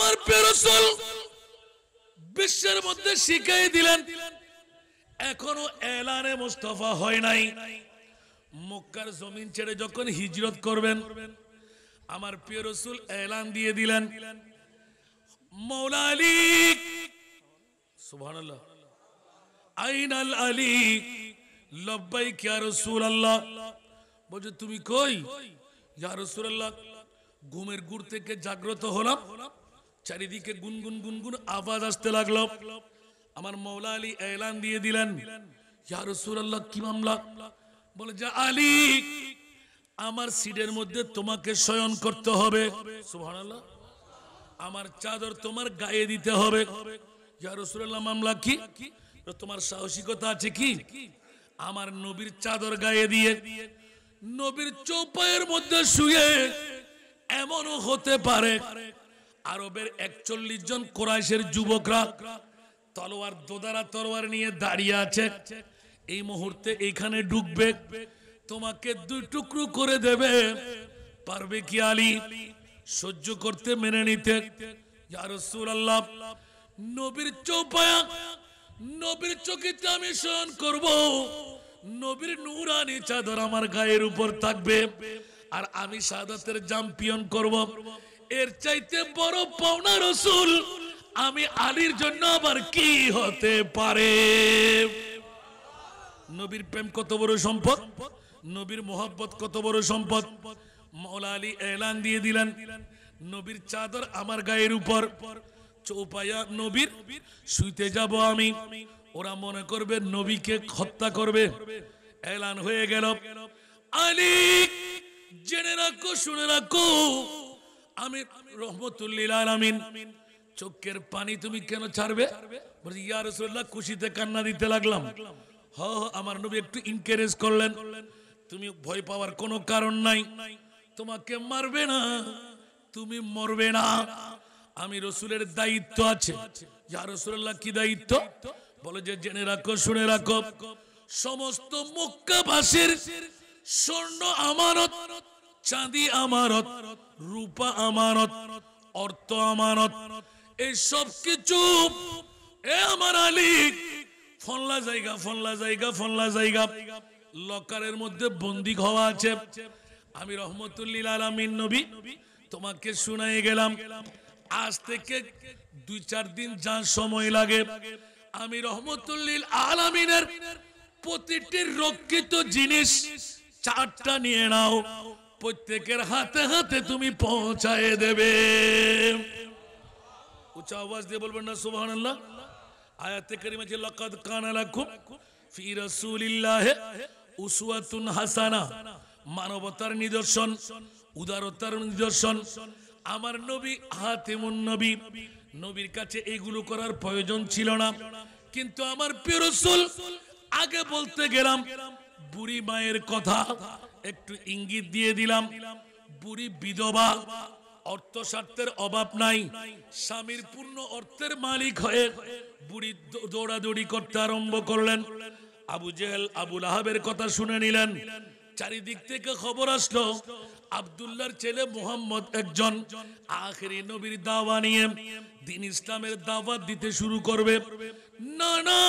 আমার পেরসল বিশ্বের মধ্যে শিখাই দিলেন এখনো এলানে মুস্তফা হয় নাই মক্কার জমিন ছেড়ে যখন হিজরত করবেন আমার প্রিয় রসুল এলান দিয়ে দিলেন মৌলা আলী লব্বাই রসুল আল্লাহ বলছো তুমি কই ইয়া আল্লাহ ঘুমের গুড় থেকে জাগ্রত হলাম হলাম চারিদিকে গুনগুন গুনগুন আওয়াজ আসতে লাগল আমার মৌলা আলী এলান দিয়ে দিলেন ইয়া রাসূলুল্লাহ কি মামলা বলে যা আলী আমার সিটের মধ্যে তোমাকে শয়ন করতে হবে সুবহানাল্লাহ আমার চাদর তোমার গায়ে দিতে হবে ইয়া রাসূলুল্লাহ মামলা কি তোমার সাহসিকতা আছে কি আমার নবীর চাদর গায়ে দিয়ে নবীর চৌপায়ের মধ্যে শুয়ে এমনও হতে পারে আরবের একচল্লিশ জন কোরাইশের যুবকরা তলোয়ার দোদারা তলোয়ার নিয়ে দাঁড়িয়ে আছে এই মুহূর্তে এইখানে ঢুকবে তোমাকে দুই টুকরো করে দেবে পারবে কি আলী সহ্য করতে মেনে নিতে আল্লাহ নবীর চৌপায়া নবীর চকিতে আমি শয়ন করব নবীর নুরানি চাদর আমার গায়ের উপর থাকবে আর আমি সাদাতের জাম্পিয়ন করব এর চাইতে বড় পাওনা রসুল আমি আলীর জন্য আবার কি হতে পারে নবীর প্রেম কত বড় সম্পদ নবীর মোহাব্বত কত বড় সম্পদ মৌলা আলী এলান দিয়ে দিলেন নবীর চাদর আমার গায়ের উপর চৌপাইয়া নবীর শুইতে যাব আমি ওরা মনে করবে নবীকে হত্যা করবে এলান হয়ে গেল আলী জেনে রাখো শুনে রাখো আমি রহমতুল্লিল আমিন চোখের পানি তুমি কেন ছাড়বে খুশিতে কান্না দিতে লাগলাম হ আমার নবী একটু ইনকারেজ করলেন তুমি ভয় পাওয়ার কোনো কারণ নাই তোমাকে মারবে না তুমি মরবে না আমি রসুলের দায়িত্ব আছে ইয়া রসুল্লাহ কি দায়িত্ব বলে যে জেনে রাখো শুনে রাখো সমস্ত মক্কাবাসীর স্বর্ণ আমারত চাঁদি আমারত রূপা আমানত অর্থ আমানত এই সব কিছু এ আমার আলী ফল্লা জায়গা ফল্লা জায়গা ফল্লা জায়গা লকারের মধ্যে বন্দি হওয়া আছে আমি রহমতুল্লিল আলমিন নবী তোমাকে শুনাই গেলাম আজ থেকে দুই চার দিন যা সময় লাগে আমি রহমতুল্লিল আলমিনের প্রতিটি রক্ষিত জিনিস চারটা নিয়ে নাও প্রত্যেকের হাতে হাতে তুমি পৌঁছায় দেবে উচ্চ আওয়াজ দিয়ে বলবেন না সুবাহান আয়াতে করিমা যে কানা ফি উসওয়াতুন হাসানা মানবতার নিদর্শন উদারতার নিদর্শন আমার নবী হাতিমুন নবী নবীর কাছে এগুলো করার প্রয়োজন ছিল না কিন্তু আমার প্রিয় আগে বলতে গেলাম বুড়ি মায়ের কথা একটু ইঙ্গিত দিয়ে দিলাম বুড়ি বিধবা অর্থ স্বার্থের অভাব নাই স্বামীর পূর্ণ অর্থের মালিক হয়ে বুড়ি দৌড়াদৌড়ি করতে আরম্ভ করলেন আবু জেহেল আবুল আহাবের কথা শুনে নিলেন চারিদিক থেকে খবর আসলো আবদুল্লার ছেলে মোহাম্মদ একজন আখেরি নবীর দাওয়া নিয়ে দিন ইসলামের দাওয়াত দিতে শুরু করবে না না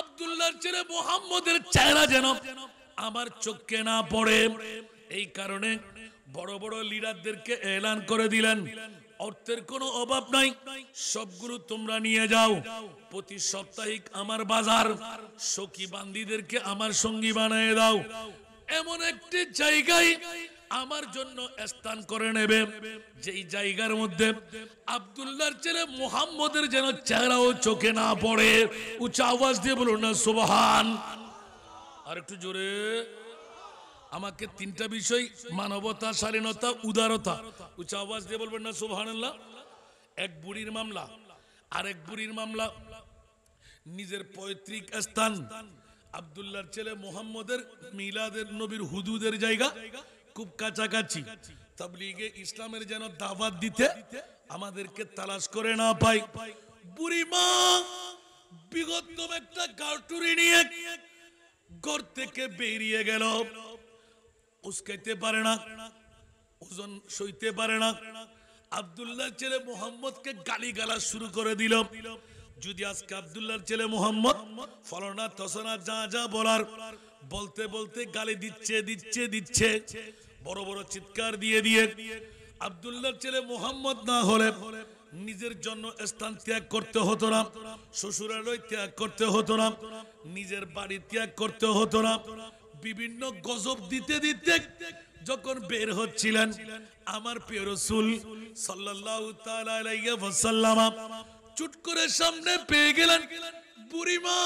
আবদুল্লার ছেলে মোহাম্মদের চেহারা যেন আমার চোখকে না পড়ে এই কারণে বড় বড় লিডারদেরকে এলান করে দিলেন অর্থের কোনো অভাব নাই সবগুলো তোমরা নিয়ে যাও প্রতি সপ্তাহিক আমার বাজার সখী বান্দিদেরকে আমার সঙ্গী বানিয়ে দাও এমন একটি জায়গায় আমার জন্য স্থান করে নেবে যেই জায়গার মধ্যে আবদুল্লার ছেলে মোহাম্মদের যেন চেহারা ও চোখে না পড়ে উচ্চ আওয়াজ দিয়ে বলুন না সুবহান আর একটু জোরে আমাকে তিনটা বিষয় মানবতা শালীনতা উদারতা উচ্চ আওয়াজ দিয়ে বলবেন না সুবহানাল্লাহ এক বুড়ির মামলা আর এক বুড়ির মামলা নিজের পৈতৃক স্থান আবদুল্লার ছেলে মোহাম্মদের মিলাদের নবীর হুদুদের জায়গা খুব কাছাকাছি তাবলিগে ইসলামের যেন দাবাত দিতে আমাদেরকে তালাশ করে না পাই মা বিগত একটা কার্টুরি নিয়ে ঘর থেকে বেরিয়ে গেল উস্কাইতে পারে না ওজন সইতে পারে না আবদুল্লাহ ছেলে মোহাম্মদকে গালি গালা শুরু করে দিল যদি আজকে আবদুল্লাহ ছেলে মোহাম্মদ ফলনা তসনা যা যা বলার বলতে বলতে গালি দিচ্ছে দিচ্ছে দিচ্ছে বড় বড় চিৎকার দিয়ে দিয়ে আবদুল্লাহর ছেলে মোহাম্মদ না হলে নিজের জন্য স্থান ত্যাগ করতে হতো না শ্বশুরালয় ত্যাগ করতে হতো না নিজের বাড়ি ত্যাগ করতে হতো না বিভিন্ন গজব দিতে দিতে যখন বের হচ্ছিলেন আমার প্রিয় রসুল সাল্লাহ চুট করে সামনে পেয়ে গেলেন বুড়িমা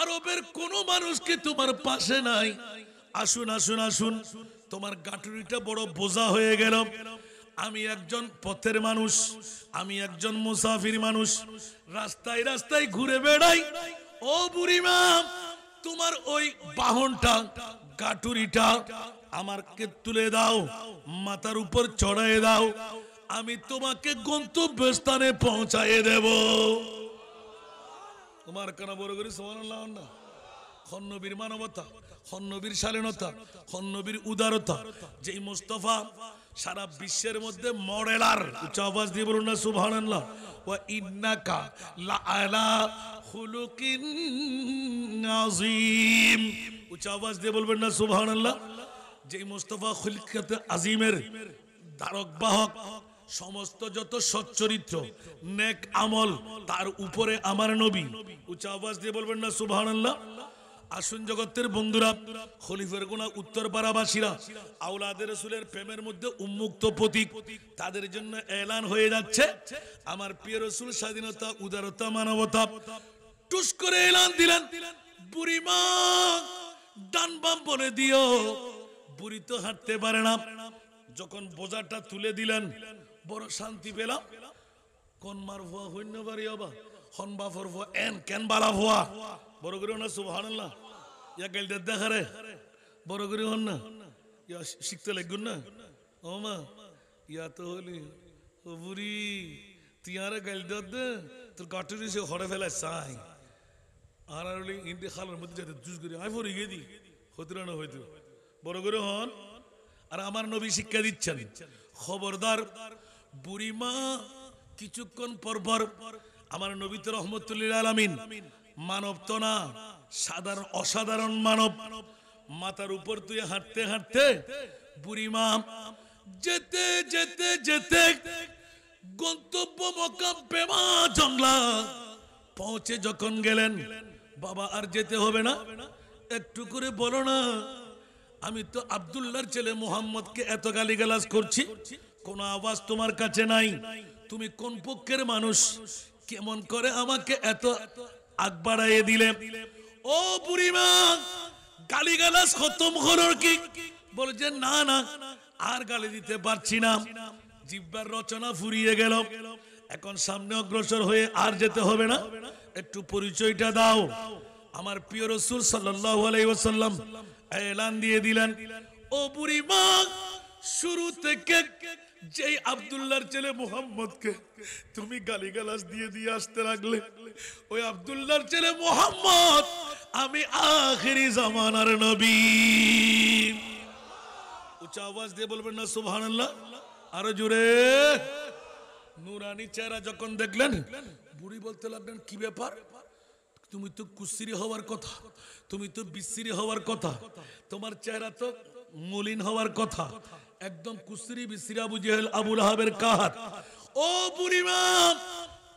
আরবের কোনো মানুষকে তোমার পাশে নাই আসুন আসুন আসুন তোমার গাঁটুরিটা বড় বোঝা হয়ে গেল আমি একজন পথের মানুষ আমি একজন মুসাফির মানুষ রাস্তায় রাস্তায় ঘুরে বেড়াই ও বুড়িমা তোমার ওই বাহনটা গাটুরিটা আমারকে তুলে দাও মাথার উপর চড়াই দাও আমি তোমাকে গন্তব্য স্থানে পৌঁছায় দেব তোমার কেন বড় করি সমান খন্নবীর মানবতা হন্নবীর শালীনতা হন্নবীর উদারতা যেই মোস্তফা সারা বিশ্বের মধ্যে মডেলার উচ্চ আওয়াজ দিয়ে বলুন না সুভান ওয়া ইন্নাকা লাআলা খুলুকিন আযীম উচ্চ আওয়াজ দিয়ে বলবেন না সুবহানাল্লাহ যেই মোস্তফা খুলকাত আজিমের ধারক বাহক সমস্ত যত সচ্চরিত্র নেক আমল তার উপরে আমার নবী উচ্চ আওয়াজ দিয়ে বলবেন না সুবহানাল্লাহ আসুন জগতের বন্ধুরা খলিফের উত্তর পাড়াবাসীরা আউলাদের রসুলের প্রেমের মধ্যে উন্মুক্ত প্রতীক তাদের জন্য এলান হয়ে যাচ্ছে আমার প্রিয় রসুল স্বাধীনতা উদারতা মানবতা টুস করে এলান দিলেন বুড়িমা ডান বাম বলে দিও বুড়ি তো হাঁটতে পারে না যখন বোঝাটা তুলে দিলেন বড় শান্তি পেলাম কোন মার ভুয়া হইন্য বাড়ি আবার হন বাফর ভুয়া এন কেন বালা ভুয়া বড় করে না সুবহানাল্লাহ বড় করে হন না ইয়া শিখতে লাগুন না ও মা ইয়া তো হলি ও বুড়ি তুই আর গাল তোর কাটুরি সে হরে ফেলায় চাই আর আর হলি ইন্দি মধ্যে যাতে জুস গিয়ে হতে না হইতো বড় করে হন আর আমার নবী শিক্ষা দিচ্ছেন খবরদার মা কিছুক্ষণ পর পর আমার নবী তো রহমতুল্লিল মানবতনা সাধারণ অসাধারণ মানব মাথার উপর তুই হাঁটতে হাঁটতে বুড়ি বুড়িমা যেতে যেতে যেতে গন্তব্য মকাম পেমা জংলা পৌঁছে যখন গেলেন বাবা আর যেতে হবে না একটু করে বলো না আমি তো আবদুল্লার ছেলে মোহাম্মদকে এত গালিগালাজ করছি কোন আওয়াজ তোমার কাছে নাই তুমি কোন পক্ষের মানুষ কেমন করে আমাকে এত আগ বাড়াইয়ে দিলে ও বুড়িমা গালাস খতম করার কি বলে যে না না আর গালি দিতে পারছি না জিব্বার রচনা ফুরিয়ে গেল এখন সামনে অগ্রসর হয়ে আর যেতে হবে না একটু পরিচয়টা দাও আমার প্রিয় রসুল সাল্লাম এলান দিয়ে দিলেন ও বুড়িমা শুরু থেকে যেই আবদুল্লার ছেলে মোহাম্মদকে তুমি গালাস দিয়ে দিয়ে আসতে লাগলে ওই আবদুল্লার ছেলে মোহাম্মদ আমি আখেরি জামানার নবী আওয়াজ দিয়ে বলবেন না আরো জুড়ে নুরানি চেহারা যখন দেখলেন বুড়ি বলতে লাগলেন কি ব্যাপার তুমি তো কুসিরি হওয়ার কথা তুমি তো বিশ্রি হওয়ার কথা তোমার চেহারা তো মলিন হওয়ার কথা একদম কুসরি বিসিরা বুঝেল আবুল আহাবের কাহাত ও বুড়িমা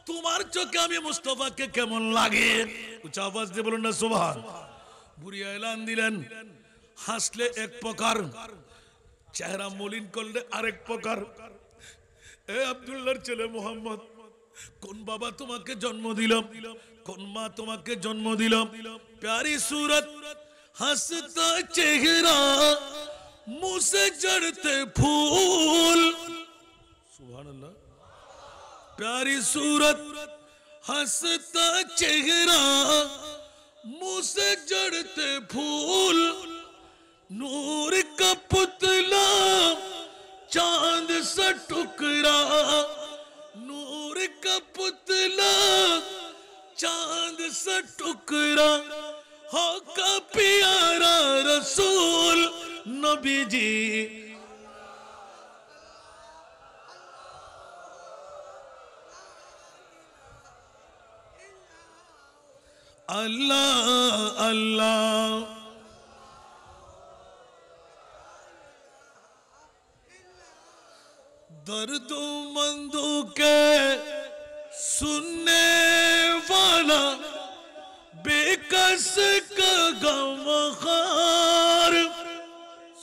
তোমার চোখে আমি মুস্তফাকে কেমন লাগে উচ্চ আওয়াজ দিয়ে বলুন না সোভান বুড়িয়া এলান দিলেন হাসলে এক প্রকার চেহারা মলিন করলে আরেক প্রকার এ আবদুল্লার ছেলে মোহাম্মদ কোন বাবা তোমাকে জন্ম দিলাম কোন মা তোমাকে জন্ম দিলাম প্যারি সুরত হাসতা চেহারা منہ سے جڑتے پھول سبحان اللہ پیاری صورت ہستا چہرہ منہ سے جڑتے پھول نور کا پتلا چاند سا ٹکرا نور کا پتلا چاند سا ٹکرا ہو ہاں کا پیارا رسول نبی جی اللہ اللہ درد و مندوں کے سننے والا بے کس کا خار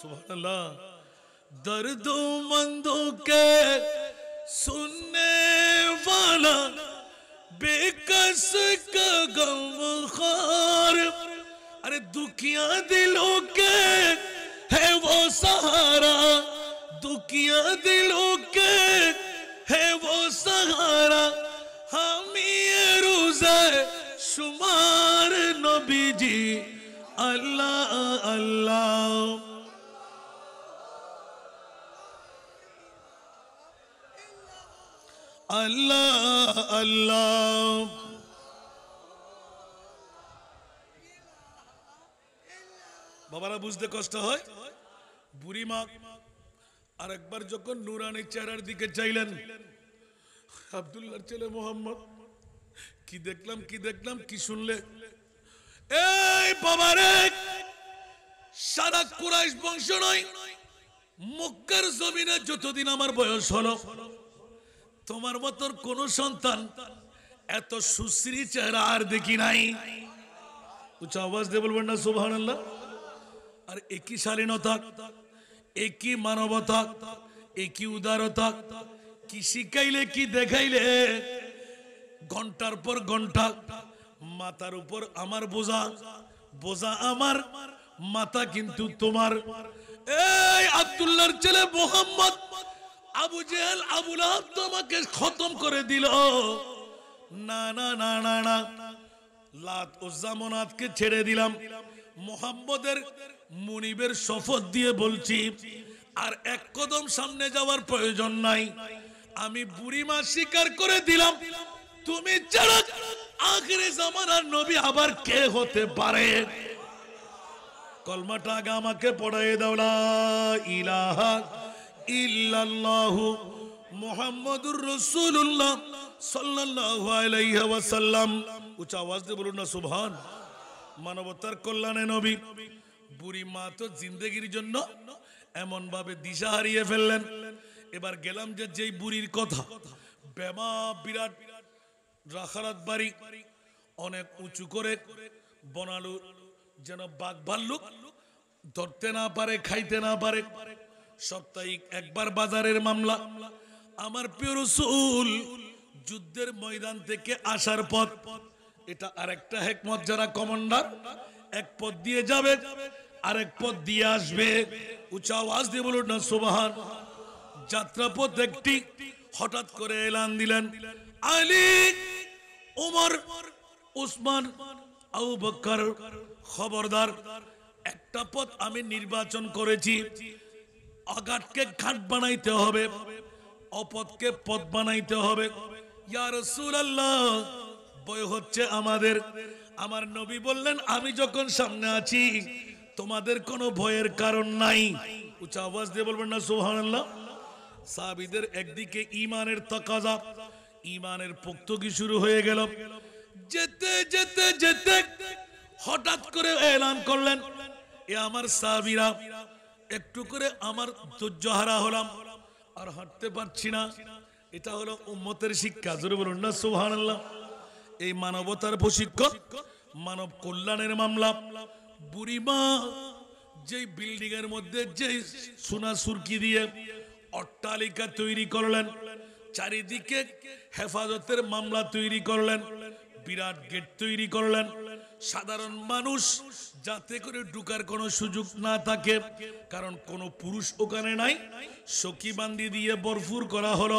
سبحان اللہ درد و مندوں کے سننے والا بے کس کا غم خار ارے دکھیاں دلوں کے ہے وہ سہارا دکھیاں دلوں کے ہے وہ سہارا ہم یہ روزہ شمار نبی جی اللہ اللہ আল্লাহ আল্লাহ বাবারা বুঝতে কষ্ট হয় বুড়ি মা আর একবার যখন নুরানের চেহারার দিকে চাইলেন আবদুল্লার ছেলে মোহাম্মদ কি দেখলাম কি দেখলাম কি শুনলে এই বাবারে সারা কুরাইশ বংশ নয় মক্কার জমিনে যতদিন আমার বয়স হলো তোমার মতন কোন সন্তান এত সুশ্রী চেহারা আর দেখি নাই উচ্চ আওয়াজ দিয়ে বলবেন না সুভান আর একই শালীনতা একই মানবতা একই উদারতা কি শিখাইলে কি দেখাইলে ঘন্টার পর ঘন্টা মাতার উপর আমার বোঝা বোঝা আমার মাতা কিন্তু তোমার এই আব্দুল্লার ছেলে মোহাম্মদ আবু জেহেল আবুল আহাব তোমাকে খতম করে দিল না না না না না লাত উজ্জামনাথকে ছেড়ে দিলাম মোহাম্মদের মনিবের শপথ দিয়ে বলছি আর এক কদম সামনে যাওয়ার প্রয়োজন নাই আমি বুড়িমা স্বীকার করে দিলাম তুমি ছাড়া আখরে জামানার নবী আবার কে হতে পারে কলমাটা আগে আমাকে পড়াই দাও ইলাহা ইল্লাল্লাহু মুহাম্মাদুর রাসূলুল্লাহ সাল্লাল্লাহু আলাইহি ওয়াসাল্লাম উচ্চ আওয়াজ দিয়ে বলুন না সুবহান মানবতার কল্যাণে নবী বুড়ি মা তো জিন্দেগির জন্য এমন ভাবে দিশা হারিয়ে ফেললেন এবার গেলাম যে যেই বুড়ির কথা বেমা বিরাট রাখারাত বাড়ি অনেক উঁচু করে বনালু যেন বাঘ ভাল্লুক ধরতে না পারে খাইতে না পারে সাপ্তাহিক একবার বাজারের মামলা আমার প্রিয় রসুল যুদ্ধের ময়দান থেকে আসার পথ এটা আরেকটা হেকমত যারা কমান্ডার এক পথ দিয়ে যাবে আরেক পথ দিয়ে আসবে উঁচা আওয়াজ দিয়ে বলুন না সুবাহান যাত্রা পথ একটি হঠাৎ করে এলান দিলেন আলী ওমর উসমান আউ বক্কর খবরদার একটা পথ আমি নির্বাচন করেছি অগাটকে ঘাট বানাইতে হবে অপদকে পথ বানাইতে হবে ইয়ার বয় হচ্ছে আমাদের আমার নবী বললেন আমি যখন সামনে আছি তোমাদের কোনো ভয়ের কারণ নাই আওয়াজ দিয়ে বলবেন না একদিকে ইমানের তকাজা ইমানের পোক্তকি শুরু হয়ে গেল যেতে যেতে যেতে হঠাৎ করে এলান করলেন এ আমার সাহাবিরা একটু করে আমার ধৈর্য হারা হলাম আর হাঁটতে পারছি না এটা হলো উম্মতের শিক্ষা জোরে বলুন না সুহান এই মানবতার প্রশিক্ষণ মানব কল্যাণের মামলা বুড়িমা যেই বিল্ডিং এর মধ্যে যেই সোনা সুরকি দিয়ে অট্টালিকা তৈরি করলেন চারিদিকে হেফাজতের মামলা তৈরি করলেন বিরাট গেট তৈরি করলেন সাধারণ মানুষ যাতে করে ঢুকার কোনো সুযোগ না থাকে কারণ কোনো পুরুষ ওখানে নাই সখী বান্দি দিয়ে বরফুর করা হলো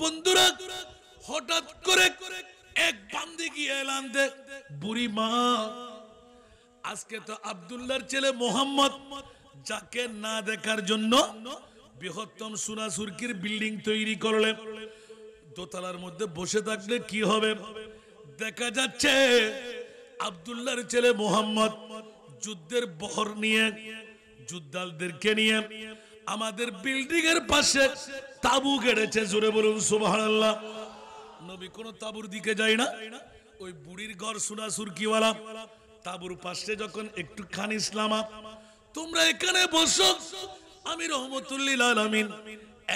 বন্ধুরা হঠাৎ করে এক বান্দি গিয়ে এলান দে বুড়ি মা আজকে তো আবদুল্লার ছেলে মোহাম্মদ যাকে না দেখার জন্য বৃহত্তম সোনা সুরকির বিল্ডিং তৈরি করলে দোতলার মধ্যে বসে থাকলে কি হবে দেখা যাচ্ছে আবদুল্লার ছেলে মোহাম্মদ যুদ্ধের বহর নিয়ে যুদ্ধালদেরকে নিয়ে আমাদের বিল্ডিং এর পাশে তাবু গেড়েছে জোরে বলুন সুবাহ নবী কোন তাবুর দিকে যায় না ওই বুড়ির ঘর সুনা সুরকিওয়ালা তাবুর পাশে যখন একটু খান ইসলামা তোমরা এখানে বসো আমি রহমতুল্লিল আলামিন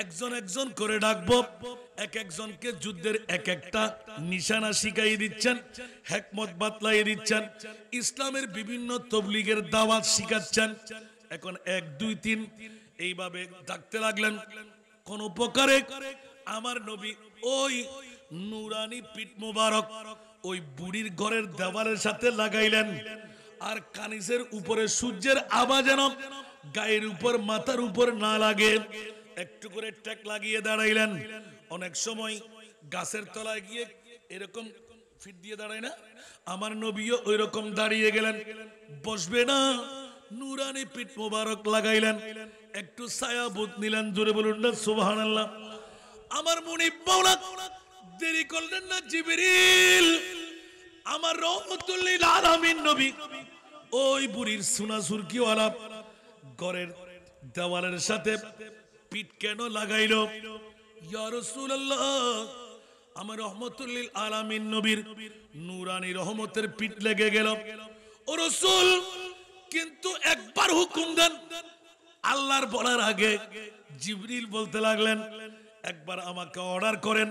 একজন একজন করে ডাকবো এক একজনকে যুদ্ধের এক একটা নিশানা শিখাই দিচ্ছেন হেকমত বাতলাই দিচ্ছেন ইসলামের বিভিন্ন তবলিগের দাওয়াত শিখাচ্ছেন এখন এক দুই তিন এইভাবে ডাকতে লাগলেন কোন প্রকারে আমার নবী ওই নুরানি পিঠ মুবারক ওই বুড়ির ঘরের দেওয়ালের সাথে লাগাইলেন আর কানিসের উপরে সূর্যের আবা যেন গায়ের উপর মাথার উপর না লাগে একটু করে ট্যাক লাগিয়ে দাঁড়াইলেন অনেক সময় গাছের তলায় গিয়ে এরকম ফিট দিয়ে দাঁড়ায় না আমার নবীও ওই রকম দাঁড়িয়ে গেলেন বসবে না নুরানি পিঠ মোবারক লাগাইলেন একটু ছায়া বুধ নিলেন জোরে বলুন না সুবাহান আল্লাহ আমার মনি মাওলা দেরি করলেন না জিবিরিল আমার রহমতুল্লিল আলামিন নবী ওই বুড়ির সুনা আলাপ ঘরের দেওয়ালের সাথে পিঠ কেন লাগাইল আমার রহমতুল্লিল আলামিন নবীর নুরানি রহমতের পিঠ লেগে গেল ও রসুল কিন্তু একবার হুকুম দেন আল্লাহর বলার আগে জিবরিল বলতে লাগলেন একবার আমাকে অর্ডার করেন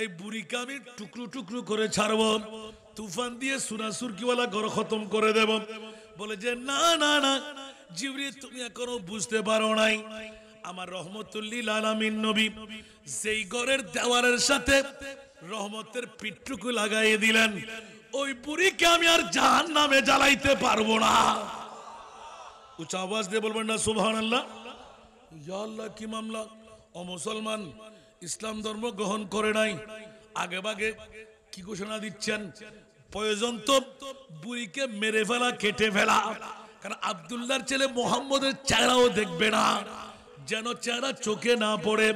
এই বুড়িকে আমি টুকরো টুকরো করে ছাড়বো তুফান দিয়ে সুরাসুরকিওয়ালা ঘর খতম করে দেব বলে যে না না না জিবরি তুমি এখনো বুঝতে পারো নাই আমার রহমতুল্লিল আলামিন নবী যেই ঘরের দেওয়ারের সাথে রহমতের পিটটুকু লাগাই দিলেন ওই বুড়িকে আমি আর জাহান নামে জ্বালাইতে পারবো না উচ্চ আওয়াজ দিয়ে বলবেন না সুবহান আল্লাহ কি মামলা ও মুসলমান ইসলাম ধর্ম গ্রহণ করে নাই আগে বাগে কি ঘোষণা দিচ্ছেন প্রয়োজন তো বুড়িকে মেরে ফেলা কেটে ফেলা কারণ আবদুল্লার ছেলে মোহাম্মদের চেহারাও দেখবে না যেন চেহারা চোখে না পড়ে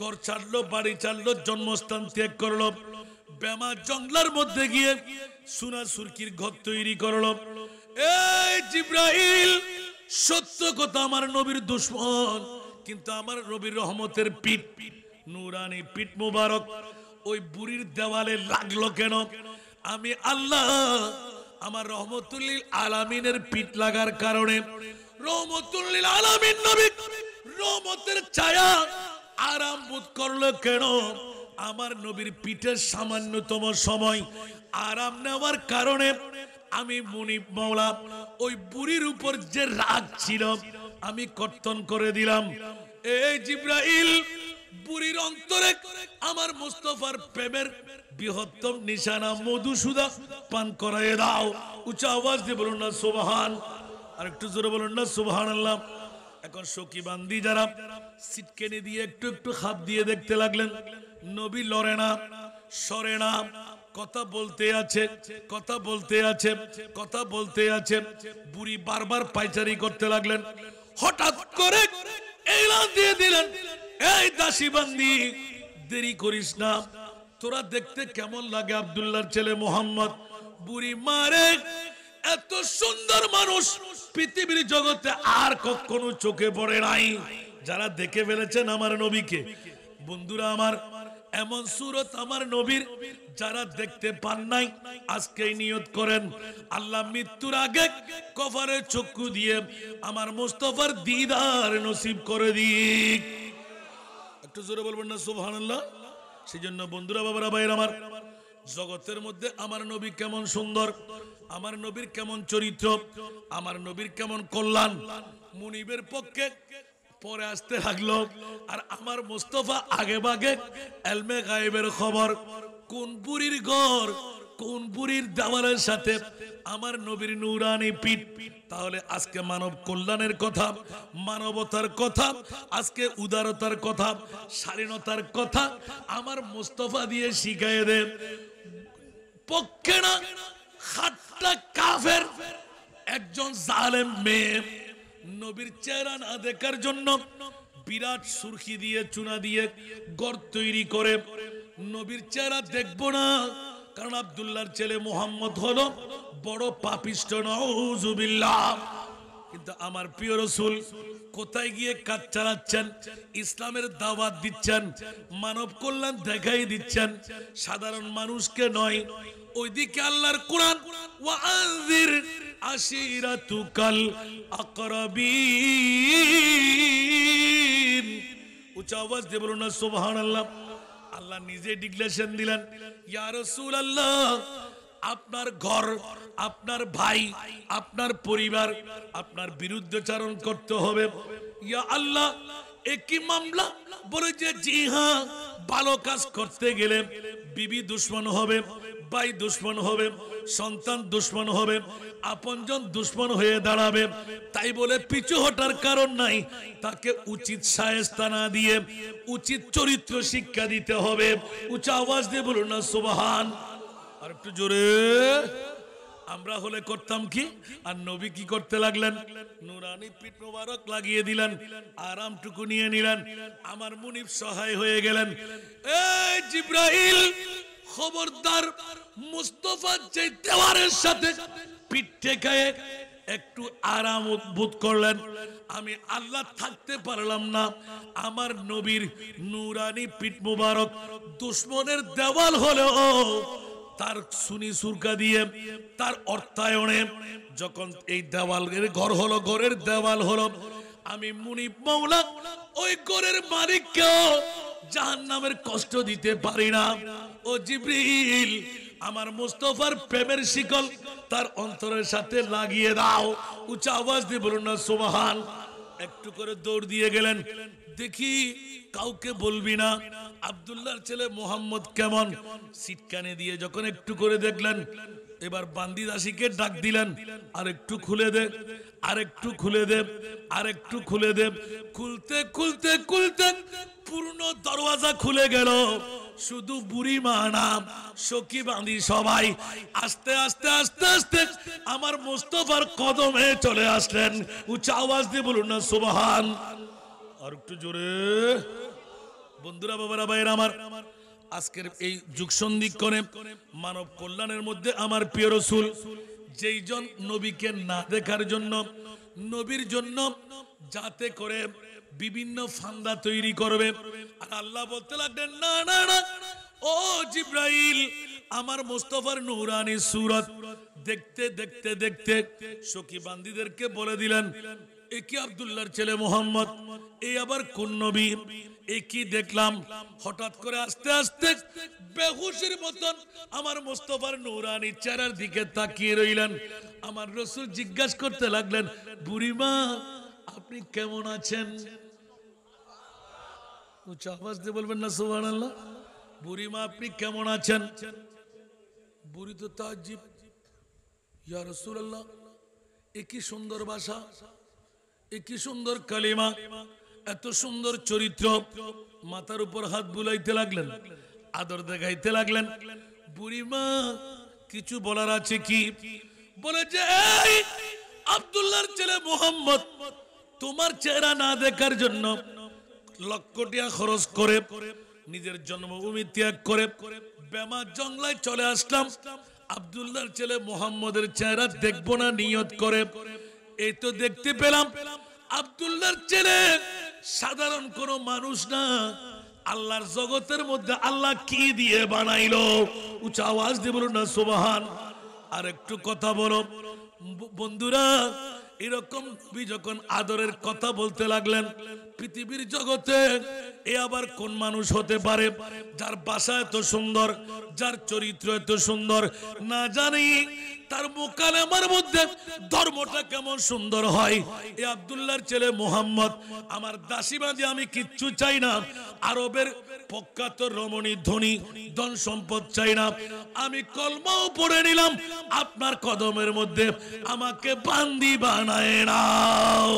ঘর ছাড়লো বাড়ি ছাড়লো জন্মস্থান ত্যাগ করলো ব্যামা জঙ্গলার মধ্যে গিয়ে সোনা সুরকির ঘর তৈরি করলো এই জিব্রাহিল সত্য কথা আমার নবীর দুশ্মন কিন্তু আমার নবীর রহমতের পিঠ নুরানি পিঠ মুবারক ওই বুড়ির দেওয়ালে লাগলো কেন আমি আল্লাহ আমার রহমতুল্লিল আলামিনের পিঠ লাগার কারণে রহমতুল্লিল আলামিন নবী রহমতের ছায়া আরাম বোধ করলো কেন আমার নবীর পিঠের সামান্যতম সময় আরাম নেওয়ার কারণে আমি মনি মৌলা ওই বুড়ির উপর যে রাগ ছিল আমি কর্তন করে দিলাম এই জিব্রাইল বুড়ির অন্তরে আমার মুস্তফার প্রেমের বৃহত্তম নিশানা মধুসুদা পান করাই দাও উঁচা আওয়াজ দিয়ে বলুন না সোবাহান আর একটু জোরে বলুন না সোবাহান আল্লাহ এখন সকি বান্দি যারা সিটকেনে দিয়ে একটু একটু হাত দিয়ে দেখতে লাগলেন নবী লড়ে না সরে না কথা বলতে আছে কথা বলতে আছে কথা বলতে আছে বুড়ি বারবার পাইচারি করতে লাগলেন হঠাৎ করে এইলান দিয়ে দিলেন এই দাসী বান্দি দেরি করিস না তোরা দেখতে কেমন লাগে আবদুল্লাহর ছেলে মোহাম্মদ বুড়ি মারে এত সুন্দর মানুষ পৃথিবীর জগতে আর কখনো চোখে পড়ে নাই যারা দেখে ফেলেছেন আমার নবীকে বন্ধুরা আমার এমন সুরত আমার নবীর যারা দেখতে পান নাই আজকে নিয়ত করেন আল্লাহ মৃত্যুর আগে কভারে চক্ষু দিয়ে আমার মোস্তফার দিদার নসিব করে দিক একটু জোরে বলবেন না সুবহানাল্লাহ সেই জন্য বন্ধুরা বাবারা ভাইয়ের আমার জগতের মধ্যে আমার নবী কেমন সুন্দর আমার নবীর কেমন চরিত্র আমার নবীর কেমন কল্যাণ মুনিবের পক্ষে পরে আসতে লাগলো আর আমার মোস্তফা আগে বাগে এলমে গায়েবের খবর কোন পুরীর ঘর কোন পুরীর দেওয়ালের সাথে আমার নবীর নুরানি পিট তাহলে আজকে মানব কল্যাণের কথা মানবতার কথা আজকে উদারতার কথা স্বাধীনতার কথা আমার মোস্তফা দিয়ে শিখাই দেন পক্ষে না হাতটা কাফের একজন জালেম মেয়ে নবীর চেহারা না দেখার জন্য বিরাট সুরখি দিয়ে চুনা দিয়ে গড় তৈরি করে নবীর চেহারা দেখব না কারণ আবদুল্লাহর ছেলে মোহাম্মদ হলো বড় পাপিষ্ট নজুবিল্লাহ কিন্তু আমার প্রিয় রসুল কোথায় গিয়ে কাজ চালাচ্ছেন ইসলামের দাওয়াত দিচ্ছেন মানব কল্যাণ দেখাই দিচ্ছেন সাধারণ মানুষকে নয় ওইদিকে আল্লাহর কোরআন ওয়াজির আশিরাতুকাল আকরাবিন উচ্চ আওয়াজ দিয়ে বলুন না সুবহানাল্লাহ আল্লাহ নিজে ডিক্লারেশন দিলেন ইয়া রাসূলুল্লাহ আপনার ঘর আপনার ভাই আপনার পরিবার আপনার বিরুদ্ধচারণ করতে হবে ইয়া আল্লাহ একই মামলা বলে যে জি হ্যাঁ ভালো কাজ করতে গেলে বিবি দুশ্মন হবে ভাই দুশ্মন হবে সন্তান দুশ্মন হবে আপনজন দুশ্মন হয়ে দাঁড়াবে তাই বলে পিছু হটার কারণ নাই তাকে উচিত সায়স্তা না দিয়ে উচিত চরিত্র শিক্ষা দিতে হবে উঁচু আওয়াজ দিয়ে বলুন না সোবাহান আর একটু জোরে আমরা হলে করতাম কি আর নবী কি করতে লাগলেন নুরানি পিঠ মোবারক লাগিয়ে দিলেন আরামটুকু নিয়ে নিলেন আমার মুনিফ সহায় হয়ে গেলেন এই জিব্রাহিল খবরদার মুস্তফা যে দেওয়ারের সাথে পিঠে গায়ে একটু আরাম উদ্ভুত করলেন আমি আল্লাহ থাকতে পারলাম না আমার নবীর নুরানি পিঠ মুবারক দুশ্মনের দেওয়াল হলেও তার সুনি সুরকা দিয়ে তার অর্থায়নে যখন এই দেওয়ালের ঘর হলো ঘরের দেওয়াল হলো আমি মুনি মৌলা ওই ঘরের মালিককেও জাহান নামের কষ্ট দিতে পারি না ও জিব্রিল আমার মুস্তফার প্রেমের শিকল তার অন্তরের সাথে লাগিয়ে দাও উঁচা আওয়াজ দিয়ে বলুন না সোমাহান একটু করে দৌড় দিয়ে গেলেন দেখি কাউকে বলবি না আবদুল্লাহর ছেলে মোহাম্মদ কেমন সিটকানে দিয়ে যখন একটু করে দেখলেন এবার বান্দি দাসীকে ডাক দিলেন আর একটু খুলে দে আর একটু খুলে দে আর একটু খুলে দে খুলতে খুলতে খুলতে পূর্ণ দরওয়াজা খুলে গেল শুধু বুড়ি মা নাম সখী বাঁধি সবাই আস্তে আস্তে আস্তে আস্তে আমার মুস্তফার কদমে চলে আসলেন উচ্চ আওয়াজ দিয়ে বলুন না সোবাহান আর একটু জোরে বন্ধুরা বাবারা ভাইয়ের আমার আজকের এই যুগসন্ধি করে মানব কল্যাণের মধ্যে আমার প্রিয় রসুল যেই জন নবীকে না দেখার জন্য নবীর জন্য যাতে করে বিভিন্ন ফান্দা তৈরি করবে আর আল্লাহ বলতে লাগলেন না না না ও জিব্রাইল আমার মোস্তফার নুরানি সুরত দেখতে দেখতে দেখতে সখী বান্দিদেরকে বলে দিলেন একে আবদুল্লার ছেলে মোহাম্মদ এই আবার কোন নবী একই দেখলাম হঠাৎ করে আস্তে আস্তে বেহুশের মতন আমার মোস্তফার নৌরানি চেহারার দিকে তাকিয়ে রইলেন আমার রসুল জিজ্ঞাসা করতে লাগলেন বুড়িমা আপনি কেমন আছেন আওয়াজ দিয়ে বলবেন না সোহান বুড়িমা আপনি কেমন আছেন বুড়ি তো তাজিব ইয়া রসুল আল্লাহ একই সুন্দর বাসা একই সুন্দর কালিমা এত সুন্দর চরিত্র মাথার উপর হাত বুলাইতে লাগলেন আদর দেখাইতে লাগলেন বুড়িমা কিছু বলার আছে কি বলে যে আবদুল্লার ছেলে মোহাম্মদ তোমার চেহারা না দেখার জন্য লক্ষটিয়া খরচ করে নিজের জন্মভূমি ত্যাগ করে বেমার জংলায় চলে আসলাম আবদুল্লার ছেলে মোহাম্মদের চেহারা দেখবো না নিয়ত করে এই তো দেখতে পেলাম আবদুল্লার ছেলে সাধারণ কোন মানুষ না আল্লাহর জগতের মধ্যে আল্লাহ কি দিয়ে বানাইলো উঁচা আওয়াজ দিয়ে বলো না সোবাহান আর একটু কথা বলো বন্ধুরা এরকম যখন আদরের কথা বলতে লাগলেন পৃথিবীর জগতে এ আবার কোন মানুষ হতে পারে যার বাসা এত সুন্দর যার চরিত্র এত সুন্দর না জানি তার মোকালেমার মধ্যে ধর্মটা কেমন সুন্দর হয় এ আবদুল্লার ছেলে মোহাম্মদ আমার দাসীবাজি আমি কিচ্ছু চাই না আরবের প্রখ্যাত রমণী ধনী ধন সম্পদ চাই না আমি কলমাও পড়ে নিলাম আপনার কদমের মধ্যে আমাকে বান্দি বানায় নাও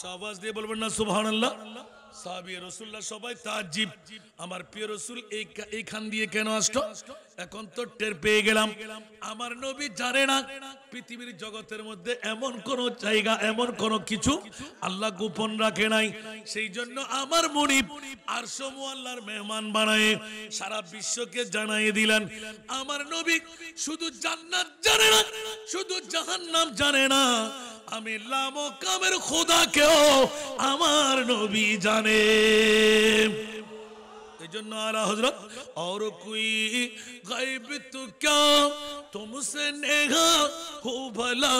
আচ্ছা, আওয়াজ দিয়ে বলবেন না সুবাহ আমার প্রিয় রসুল এইখান দিয়ে কেন এখন তো টের পেয়ে গেলাম আমার নবী জানে না পৃথিবীর জগতের মধ্যে এমন কোন জায়গা এমন কোন কিছু আল্লাহ গোপন রাখে নাই সেই জন্য আমার মনিব আর সমু আল্লাহর মেহমান বানায় সারা বিশ্বকে জানাই দিলেন আমার নবী শুধু জান্নাত জানে না শুধু জাহান্নাম জানে না আমি কামের খোদা কেও আমার নবী জানে এজন্য আলা হজরত আর কুই গায়ব তো কা তুমসে নেহা হো ভালা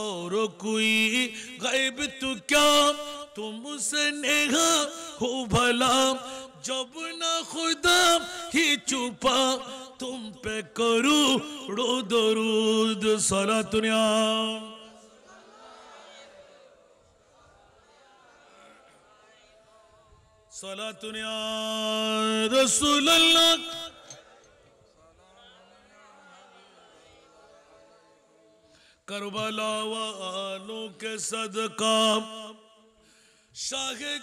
আর কুই গায়ব তো কা তুমসে নেহা হো ভালা জব না খোদা হি চুপা তুম পে করু রো দরুদ সালাতুন ইয়া صلاة رسول سولہ تربلا والوں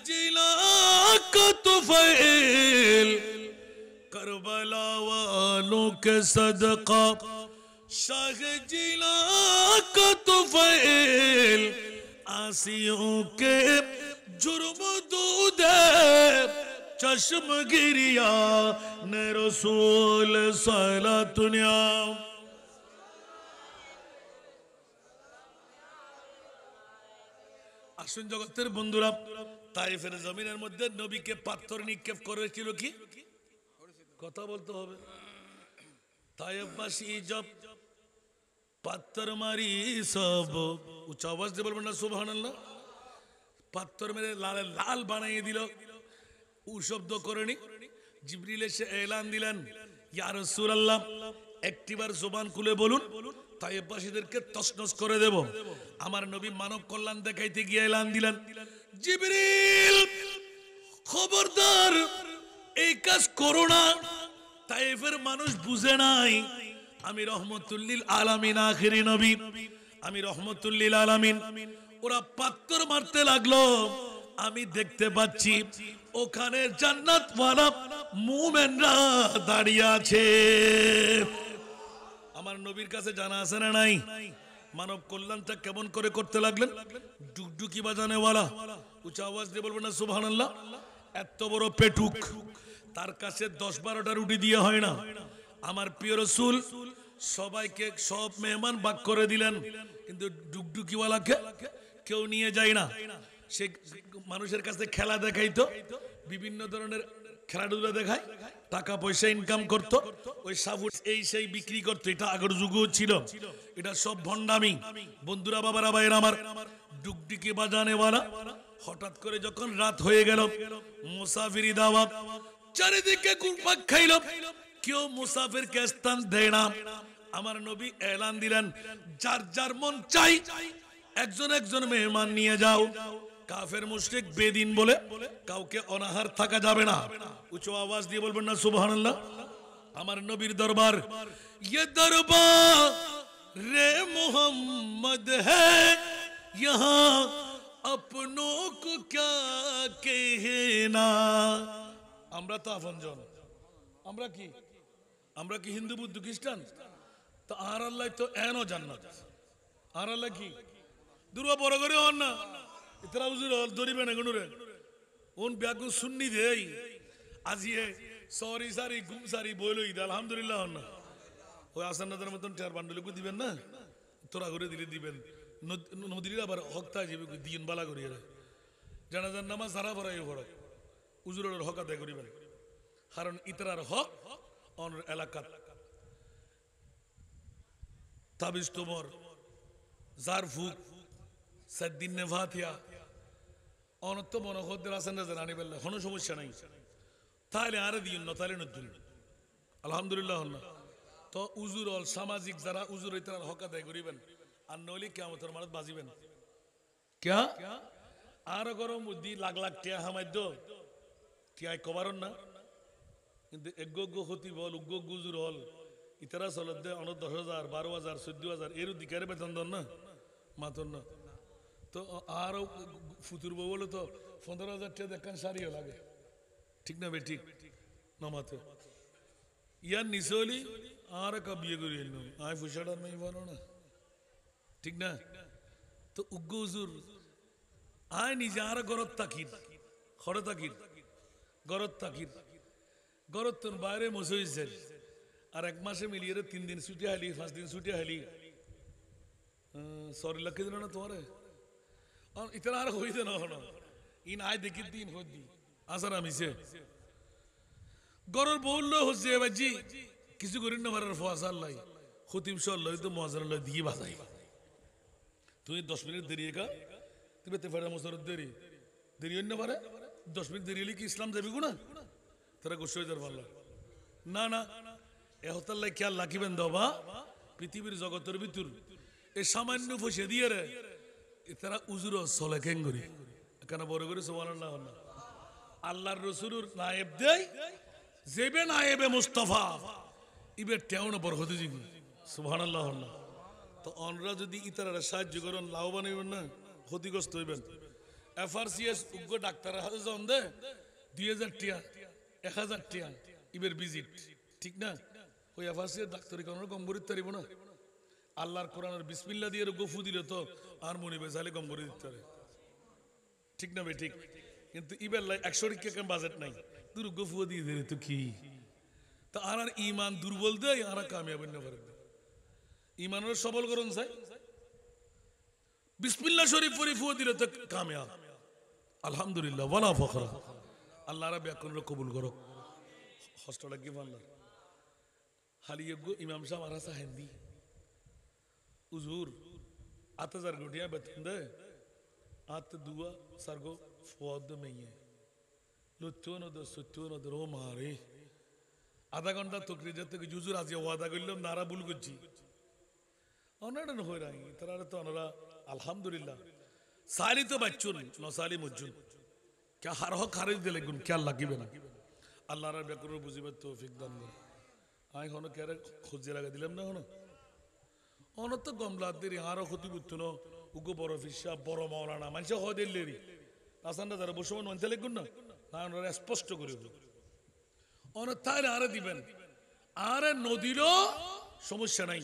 جیلا کا تو فہیل کر بلا والوں کے صدقہ شاہ جی کا تو آسیوں کے जुर्म दूध चश्म गिरिया ने रसूल सला दुनिया আসুন জগতের বন্ধুরা তাইফের জমিনের মধ্যে নবীকে পাথর নিক্ষেপ করেছিল কি কথা বলতে হবে তাইফবাসী জব পাথর মারি সব উচ্চ আওয়াজ দিয়ে বলবেন না সুবহানাল্লাহ পাথর মেরে লাল লাল বানাইয়ে দিল উশব্দ করেনি জিবরিল এসে এলান দিলেন ইয়া রাসূলুল্লাহ একটিবার জোবান খুলে বলুন তাইবাসীদেরকে তসনস করে দেব আমার নবী মানব কল্যাণ দেখাইতে গিয়ে এলান দিলেন জিবরিল খবরদার এই কাজ করো না তাইফের মানুষ বুঝে নাই আমি রহমতুল্লিল আলামিন আখিরি নবী আমি রহমতুল্লিল আলামিন ওরা পাক্কর মারতে লাগলো আমি দেখতে পাচ্ছি ওখানে জান্নাত ওয়ালা মুমেনরা দাঁড়িয়ে আছে আমার নবীর কাছে জানা আছে না নাই মানব কল্যাণটা কেমন করে করতে লাগলেন ডুকডুকি বাজানে ওয়ালা উঁচা আওয়াজ দিয়ে বলবেন না সুবহান এত বড় পেটুক তার কাছে দশ বারোটা রুটি দিয়ে হয় না আমার প্রিয় রসুল সবাইকে সব মেহমান বাক করে দিলেন কিন্তু ডুকডুকিওয়ালাকে কেউ নিয়ে যায় না সে মানুষের কাছে খেলা দেখাইতো বিভিন্ন ধরনের খেলাধুলা দেখায় টাকা পয়সা ইনকাম করত ওই সাবুট এই সেই বিক্রি করত এটা আগের যুগও ছিল এটা সব ভণ্ডামি বন্ধুরা বাবারা ভাইয়ের আমার ডুকডিকে বাজানেওয়ালা হঠাৎ করে যখন রাত হয়ে গেল মুসাফিরি দাওয়া চারিদিকে কুরপাক খাইল কেউ কে স্থান দেয় না আমার নবী এলান দিলেন যার যার মন চাই একজন একজন মেহমান নিয়ে যাও কাফের মুশ্রিক বেদিন বলে কাউকে অনাহার থাকা যাবে না উঁচু আওয়াজ দিয়ে বলবেন না সুবহান আমার নবীর দরবার ইয়ে দরবার রে মোহাম্মদ है यहाँ अपनों আমরা তো আপনজন আমরা কি আমরা কি হিন্দু বুদ্ধ খ্রিস্টান তো আর আল্লাহ তো এনও জান্নাত আর আল্লাহ কি দুর্গা বড় করে হন না ধরিবে না গুনুরে শুননি দেই আজিয়ে সরি সারি গুম সারি বইল ঈদ আলহামদুলিল্লাহ হন না ওই মতন টেয়ার বান্ডলিকে দিবেন না তোরা করে দিলে দিবেন নদীর আবার হকতা যাবে দিন বালা করিয়ে জানাজার নামাজ সারা ভরাই ভরক উজুরের হক আদায় করিবেন কারণ ইতরার হক এলাকা এলাকা তাবিজ তোমর জারফুক সাদ্দিনে ভাতিয়া অনত্য মনোহদ্দের আছেন না জানি বললে কোনো সমস্যা নাই তাহলে আরে দিন না তাহলে নতুন আলহামদুলিল্লাহ তো উজুর অল সামাজিক যারা উজুর হইতে হক আদায় করিবেন আর নইলে কেমতের মানুষ বাজিবেন ক্যা আর গরম দি লাখ লাখ টিয়া হামাদ্য টিয়াই কবারন না কিন্তু এগ্য হতি বল উগ্য গুজুর হল ইতারা চলত দে অন দশ হাজার বারো হাজার চোদ্দ হাজার এর দিকারে বেতন দন না মাতন না তো আরো ফুতুর বউ বলে তো পনেরো হাজার টাকা দেখান সারিও লাগে ঠিক না বেটি নমাতে ইয়ার নিশলি আর একা বিয়ে করি এলো আয় ফুসাটার মেয়ে বলো না ঠিক না তো উগ্র হুজুর আয় নিজে আর গরত তাকির খড়ে তাকির গরত তাকির গরত তোর বাইরে মসে হয়েছে আর এক মাসে মিলিয়ে রে তিন দিন ছুটি হালি পাঁচ দিন ছুটি হালি সরি লক্ষ্য দিল না তোমার ইতনার হই নাই দেখি দিন হদি আসার গরর হচ্ছে বাজি কিছু করি না মারার ফসার লাই সর লই তো লই দিয়ে বাজাই তুই দশ মিনিট দেরি একা তুই বেতে পারে মশার দেরি দেরি পারে দশ মিনিট দেরি হলে কি ইসলাম যাবি গুনা তারা গোসই যার ভালো না না এহতার লাই খেয়াল রাখিবেন দবা পৃথিবীর জগতের ভিতর এই সামান্য ফসে দিয়ে রে তারা উজুর চলে কেন করে এখানে বড় করে সোমান আল্লাহর রসুর নায়েব দেয় জেবে নায়েবে মুস্তফা ইবে টেউন বর হতে যিনি সুহান আল্লাহ তো অনরা যদি ইতারা সাহায্য করেন লাভবান হইবেন না ক্ষতিগ্রস্ত হইবেন এফআরসিএস উগ্র ডাক্তারের হাতে জন দে দুই হাজার টিয়া এক হাজার টিয়া ইবের ভিজিট ঠিক না ওই এস ডাক্তারি কোনো কম তারিব না আল্লাহর কোরআনের বিসমিল্লা দিয়ে গফু দিলে তো আর মনে বেজালে গম করে দিতে পারে ঠিক না ঠিক কিন্তু ইবেল্লাই একশো রিক্কা বাজেট নাই দূর গফু দিয়ে দিলে তো কি তা আর আর ইমান দুর্বল দেয় আর কামিয়াব না করে ইমানের সবল করুন সাই বিসমিল্লা শরীফ পরিফুও দিলে তো কামিয়াব আলহামদুলিল্লাহ বলা ফখরা আল্লাহ রা এখন কবুল করো হস্তটা কি বাংলা হালিয়ে ইমাম সাহেব আর হিন্দি उजूर अत सरगुटिया बतंद अत दुआ सरगो फौद में ही है লুচ্ছন ওদের সুচ্ছন ওদের ও মারে আধা ঘন্টা তকরি যাতে জুজুর আজ ওয়াদা করলাম নারা ভুল করছি অনারা হয়ে রাই তারা তো অনারা আলহামদুলিল্লাহ সালি তো বাচ্চুন নসালি মজ্জুন কে হার হক হারিয়ে দিলে গুণ কে লাগিবে না আল্লাহর ব্যাকুর বুঝিবার তৌফিক দান আই হন কে খুঁজে লাগা দিলাম না হন অনত গমলা দেরি আরো ক্ষতি করতো না উগো বড় ফিসা বড় মাওলানা মানুষ হয় দিল্লি আসানটা যারা বসে মানুষ লিখুন না না ওনারা স্পষ্ট করে অন তার আরে দিবেন আরে নদীর সমস্যা নাই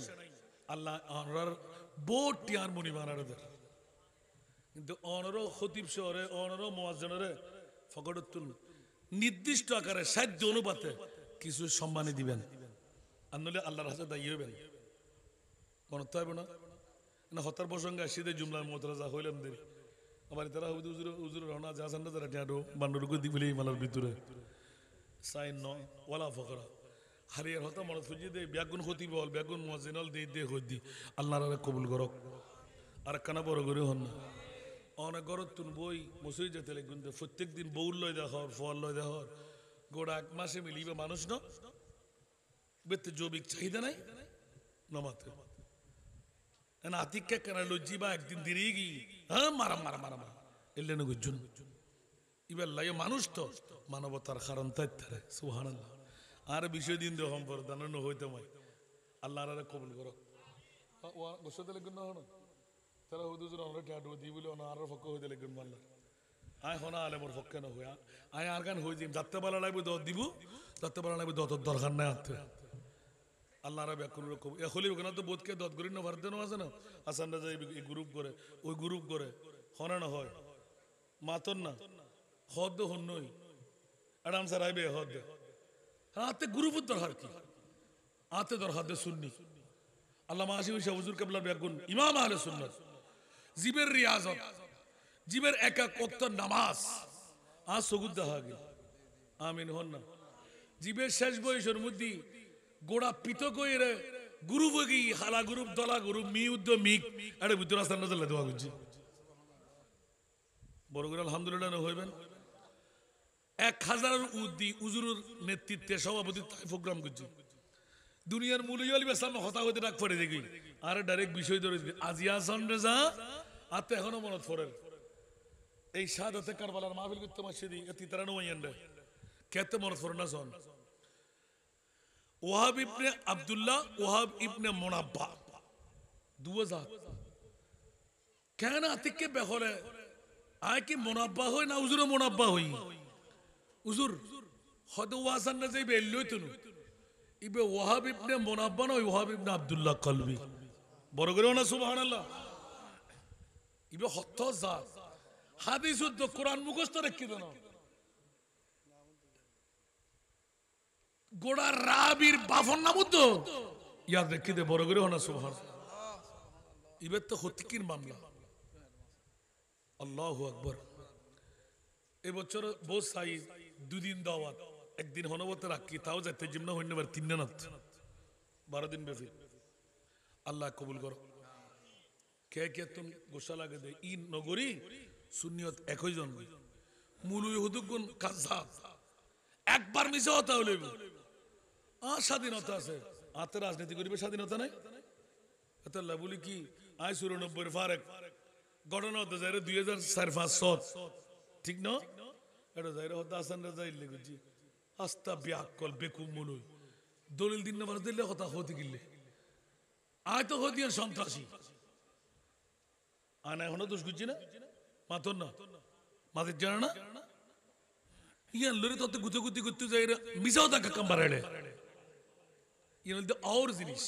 আল্লাহ অনরার বোট টিয়ার মনি মানারে কিন্তু অনর খতিব শহরে অনর মোয়াজনরে ফকটত্তুল নির্দিষ্ট আকারে সাহায্য অনুপাতে কিছু সম্মানে দিবেন আর নলে আল্লাহর হাতে দায়ী হবেন অনর্থ হবে না না হত্যার প্রসঙ্গে আসিতে জুমলার মোতরাজা হইলাম দেরি আমার তারা হইতে উজুর উজুর রহনা জাহাজান তারা টিয়াডো বান্ডর গদি ফেলে মালার ভিতরে সাইন ন ওলা ফকরা হারিয়ার হতা মানুষ খুঁজে দে ব্যাগুন বল ব্যাগুন দে দে কবুল করক আর কানা বড় করে হন না অনেক গরত তুন বই মসুরি যেতে লাগবেন প্রত্যেক দিন বউল লয় দেখর ফল লয় দেখর গোড়া এক মাসে মিলিবে মানুষ ন বেতে জৈবিক চাহিদা নাই নমাতে আতিককে কেনালো জিবা একদিন দিরেই গি হ্যাঁ মারা মারা মারা মারা এলেন লাগে তো মানবতার কারণ তাই তারে আর বিষয় দিন দেহ সম্প্রদান হইতে মাই আল্লাহ আর কবুল করো গোসতে লেগুন হন তারা হুদু অনরে টাডু দি বলে আর ফক্ক হইতে লেগুন মাল্লার আই হনা আলে মোর ফক্কে না হইয়া আয় আর গান হই যাম যাত্রা দত দিব যাত্রা বেলা লাগবে দত দরকার নাই আত্মা আল্লাহ রাবে কোনো রকম এখলি না তো বোধকে দতগুরি না ভারতেনও আছে না আসামরা যে এই গ্রুপ করে ওই গ্রুপ করে হনা না হয় মাতন না হদ নই আরাম স্যার আইবে হদ হ্যাঁ, হাতে গ্রুপ হার কি আতে তোর হাতে সুন্নি আল্লাহ মাসিম শাহ হুজুর কাবলার ব্যাকুন ইমাম আহলে সুন্নত জীবের রিয়াজত জীবের একাকত্ব নামাজ আজ সগুদ দেখা গেল আমিন হন না জীবের শেষ বয়সের মধ্যে গোড়া পিত এর গুরু বগি হালা গুরু দলা গুরু মি উদ্য মিক আরে বুদ্ধ রাস্তা আস্তান নজরলে দোয়া করছি বড় করে আলহামদুলিল্লাহ হইবেন এক হাজার উদ্দি উজুরুর নেতৃত্বে সভাপতি প্রোগ্রাম করছি দুনিয়ার মূল ইয়লি বেসাম হতা হইতে ডাক পড়ে দেখি আরে ডাইরেক্ট বিষয় ধরে আজিয়া সন রেজা আর তো এখনো মনত পড়ে এই সাদ হতে কারবালার মাহফিল করতে মাসে দিই এত তারা নোয়াইয়ান রে কেতে মনত পড়ে না সন ওহাব ইবনে আবদুল্লাহ ওহাব ইবনে মোনাব্বা দুজাত কেন আতিককে বেহরে আয় কি মোনাব্বা হয় না উজুরে মোনাব্বা হই উজুর হদে ওয়াজান না যাই বেল্লই তুনু ইবে ওহাব ইবনে মোনাব্বা নয় ওহাব ইবনে আব্দুল্লাহ কলবি বড় করে না সুবহানাল্লাহ ইবে হত্ত জাত হাদিস উদ্দ কোরআন মুখস্থ রেখে দেন গোড়া রাবির বাফর নাম তো ইয়াদ রেখে দে বড় করে হনা সুভান ইবের তো হতিকির মামলা আল্লাহ আকবর এবছর বউ সাইদ দুদিন দাওয়াত একদিন হনবতে রাখি তাও যাইতে জিমনা হইনবার তিন নাত বারো দিন ব্যাপী আল্লাহ কবুল করো কে কে তুমি গোসা লাগে দে ই নগরী সুনিয়ত একই জন মুলুই হুদুগুন কাজ একবার মিশে হতে হলে স্বাধীনতা আছে আত্ম রাজনীতি করিবে স্বাধীনতা নাই আল্লাহ বলি কি আয় চুরানব্বই ফারেক ঘটনা হতে যাই দুই হাজার চার পাঁচ ঠিক ন এটা যাই হতে যাই লেগেছি আস্তা বেকুম মনুই দলিল দিন না দিলে কথা হতে গিলে আয় তো হতে সন্ত্রাসী আনা এখনো দোষ করছি না মাতর না মাতির জানা না ইয়ান লরি তত গুতে গুতি করতে যাই মিসাও দেখা কাম বাড়াইলে জিনিস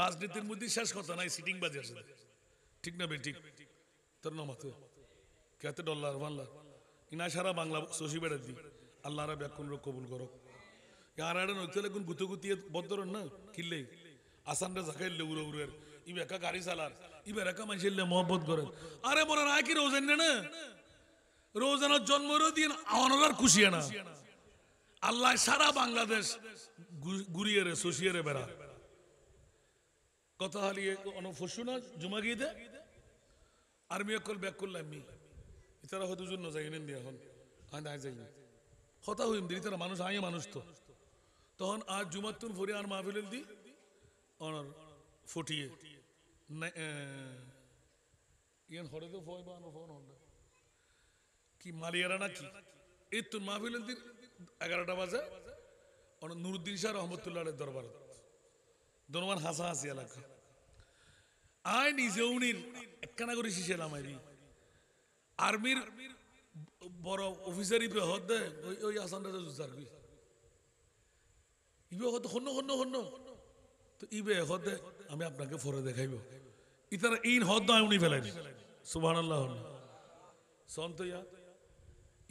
রাজনীতির মধ্যে শেষ কথা নাই সিটিং বাজে আছে ঠিক না বেটি তোর নাম আছে কেতে ডলার বাংলা ইনা সারা বাংলা শশী বেড়া দি আল্লাহ রা ব্যাকুন কবুল করো আর আড়ে নইতে কোন গুতো গুতিয়ে বদরন না কিল্লে আসানরা জাকাইলে উড়ে উড়ের ইবে একা গাড়ি চালার ইবে একা মানুষের মহব্বত করেন আরে মনে না কি রোজেন না রোজানার জন্মেরও দিন আওয়ানোর খুশি না আল্লাহ সারা বাংলাদেশ গুড়িয়ে রে বেড়া কথা হারিয়ে অন ফসু না জুমা গিয়ে দে আর্মি ব্যাক করলাম মি হয়তো জন্য যাই নেন দিয়ে এখন যাই কথা হইম দি তারা মানুষ মানুষ তো তখন আজ জুমার তুন ফরি আর মাহফিল দি অনার ফুটিয়ে ইয়ান হরে তো ফয় বা ফোন কি মালিয়ারা নাকি এই তুন মাহফিল দি এগারোটা বাজে নুরুদ্দিন শাহ রহমতুল্লাহ দরবার দরবার হাসা হাসি এলাকা আয় নিজে উনির একখানা করে শিশেলাম আমি আর্মির বড় অফিসারই হদ দেয় ওই ওই আসানটা জুজার কই ইবে হত হন্য হন্য হন্য তো ইবে হদ আমি আপনাকে ফরে দেখাইব ইতারা ইন হদ নয় উনি ফেলাই সুবাহ আল্লাহ সন্ত ইয়া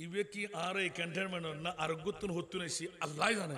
ইবে কি আর এই ক্যান্টনমেন্ট না আরোগ্যত্তন হত্যু নেই আল্লাহ জানে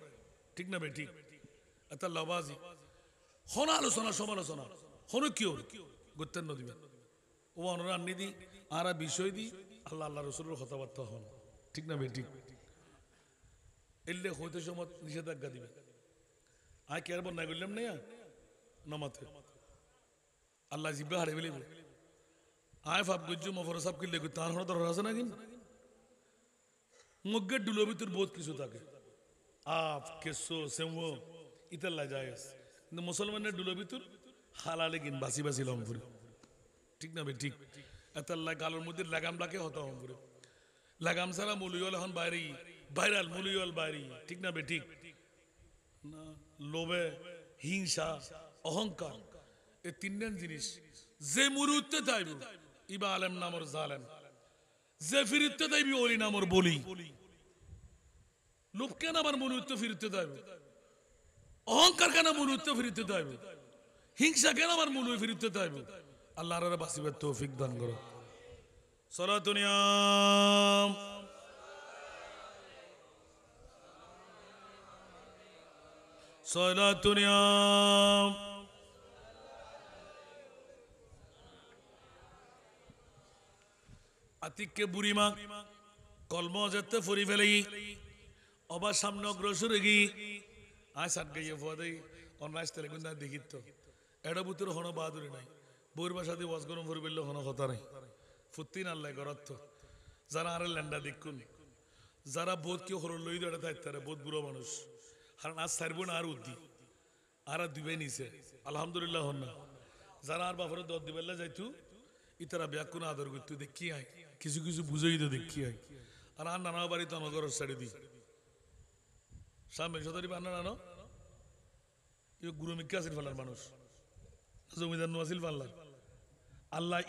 ঠিক না বেটি এটা লবাজি হন আলোচনা সমালোচনা হন কিওর গুত্তেন নদীবেন ও নিদি বিষয় দি আল্লাহ আল্লাহ রসুলের কথাবার্তা হন ঠিক না বেঠিক এলে হইতে সময় নিষেধাজ্ঞা দিবে আয় কে বন্যায় করলাম না নমাতে আল্লাহ জিব্বা হারে ফেলে আয় ফাপ গুজ্জু মফর সাপ তার আছে মগ্গের ভিতর বোধ কিছু থাকে আফ কেসো সেমো ইতাল লাজায়েস কিন্তু মুসলমানের ডুলো ভিতর হালালে কিন বাসি বাসি লম্পুরে ঠিক না ঠিক এতাল্লা গালের মধ্যে লাগাম লাকে হতা হম্পুরে লাগাম সারা মুলিয়ল এখন বাইরি ভাইরাল মুলিয়ল বাইরি ঠিক না ঠিক না লোভে হিংসা অহংকার এই তিনটেন জিনিস যে মুরুতে তাইব ইবা আলেম নামর জালেম যে ফিরিতে তাইবি ওলি নামর বলি লোভ কেন আমার মনুত্ব ফিরতে দেবে অহংকার কেন মনুত্ব ফিরতে দেবে হিংসা কেন আমার মূল ফিরতে দেবে আল্লাহ রে তৌফিক দান করো সলাতুনিয়াম সলাতুনিয়াম আতিককে বুড়িমা কলম যেতে ফুরি ফেলেই অবার সামনে অগ্রসর গি আয় সাত গাইয়ে ফুয়া দেই অন্যায় তেলে কিন্তু দেখিত এটা বুতের হন বাহাদুরি নাই বউর বাসা দিয়ে বস গরম ভরে বললে হন কথা নাই না লাগে গরত যারা আরে ল্যান্ডা দেখুন যারা বোধ কেউ হর লই দিয়ে থাকতে আরে বোধ বুড়ো মানুষ কারণ আর সারব না আর উদ্দি আর দুবে নিছে আলহামদুলিল্লাহ হন না যারা আর বাফরে দর দিবেলা যাইতু ইতারা ব্যাকুন আদর করতো দেখি আয় কিছু কিছু বুঝেই তো দেখি আয় আর আর নানা বাড়ি তো আমার ঘর দিই আলহামদুলিল্লাহ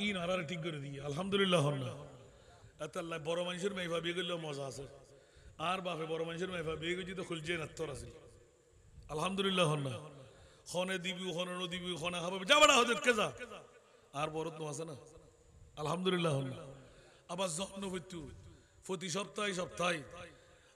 না বড় মানুষের মেয়েফা মজা আছে আর বাপে বড় মানুষের তো খুলছে আলহামদুলিল্লাহ না দিবি খনে নদিবি যা বাড়া আর নো আছে না আলহামদুলিল্লাহ আবার যত্ন প্রতি সপ্তাহে সপ্তাহে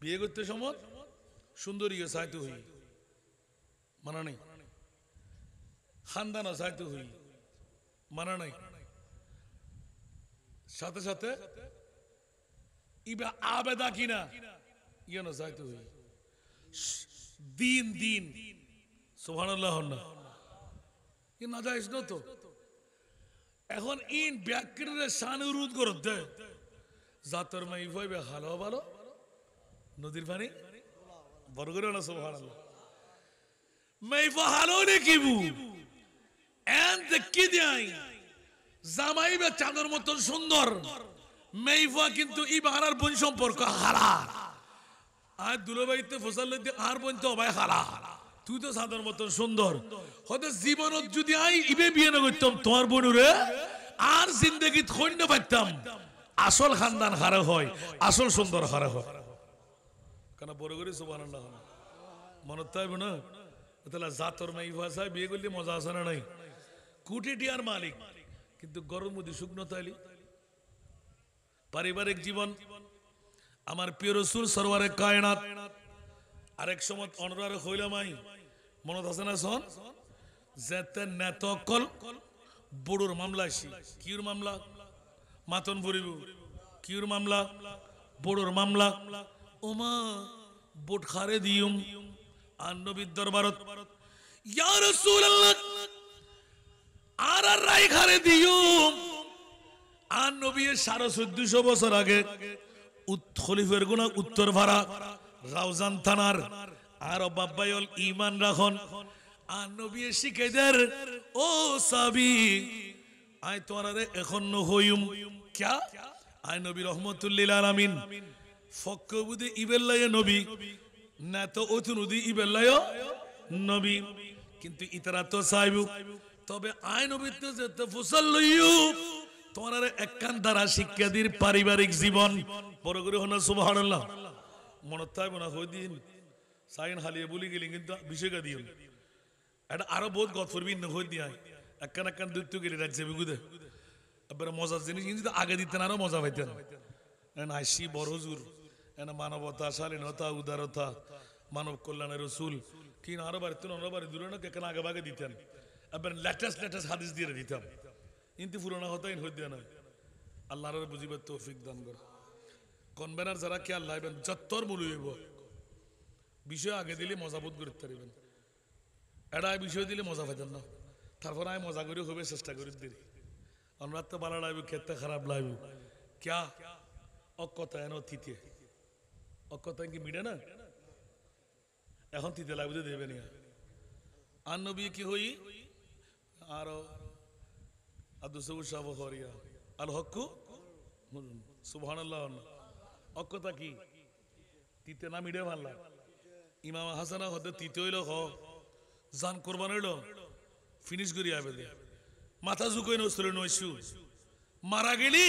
বিয়ে করতে সময় সুন্দরী চাইতে হই মানা নেই খানদানা চাইতে হই মানা নেই সাথে সাথে আবেদা কিনা ইয়ে না চাইতে হই দিন দিন সোহান এখন ইন ব্যাকরিরে সান রুদ করতে জাতর মাই ভাইবে ভালো ভালো নদীর পানি বড় করে না সোহান জামাই বা মতন সুন্দর মেইফা কিন্তু বোন সম্পর্ক হারা আর ফসল আর বোন তো হারা তুই তো সাধারণ মতন সুন্দর যদি আই ইবে বিয়ে না করতাম তোমার বনুরে আর জিন্দগি খৈন্য পাইতাম আসল খানদান হারা হয় আসল সুন্দর হারা হয় কেন বড় করে সোভান না মনে থাকবে না তাহলে জাতর নাই ভাষায় বিয়ে করলে মজা আসে না নাই কুটি টিয়ার মালিক কিন্তু গরম মুদি শুকনো তাইলি পারিবারিক জীবন আমার প্রিয় রসুল সরোয়ারে কায়নাত আরেক সময় অনরার হইলাম আই মনত আছে না সন যেতে কল বড়ুর মামলা আসি কিউর মামলা মাতন ভরিব কিউর মামলা বড়ুর মামলা ওমা বোটখারে খারে দিয়ম আর নবীর দরবারত ইয়া রাসূলুল্লাহ আর আর বছর আগে উত্তর রাউজান থানার আর বাব্বাইল ইমান রাখন আর শিখেদের ও সাবি আয় তোমারে এখন হইম ক্যা আয় নবী রহমতুল্লিল আলামিন ফকবুদি ইবেল্লায় নবী না তো ইবেল্লায় নবী কিন্তু ইতারা তো তবে আইন তোমার একখান দ্বারা পারিবারিক জীবন বড় করে হন সুবাহ মনে থাকবো না হই দিন সাইন হালিয়ে বলি গেলি কিন্তু বিষয়টা দিও এটা আরো বহুত গৎফরবি না হই দিয়া একখান একখান দৈত্য গেলি রাজ্যে বিগুদে এবার মজার জিনিস কিন্তু আগে দিতেন আরো মজা পাইতেন আইসি বড় হুজুর এনে মানবতা শালীনতা উদারতা মানব কল্যাণের রসুল তিন আরো বাড়ি তিন আরো বাড়ি দূরে কেন আগে ভাগে দিতেন এবার লেটেস্ট লেটেস্ট হাদিস দিয়ে দিতাম কিন্তু পুরোনো হতাই হইতে না আল্লাহর বুঝিবার তৌফিক দান করা কনভেনার যারা কে আল্লাহ যত্তর মূল হইব বিষয় আগে দিলে মজাবুত করতে পারবেন এটা বিষয় দিলে মজা পাইতেন না তারপর আমি মজা করি হবে চেষ্টা করি দিলি অনুরাগ তো ভালো লাগবে খেতে খারাপ লাগবে ক্যা অকথা এন অতিথি অক্ষত কি মিটে না এখন তিতে লাগবে দেবে না আর নবী কি হই আর আব্দুল সবুজ সাহ হরিয়া আল হক্কু সুবহান কি তিতে না মিটে ভাল্লা ইমাম হাসানা হতে তিতে হইল হ জান কোরবান হইল ফিনিশ করি আবে মাথা ঝুঁকই নসরে নইসু মারা গেলি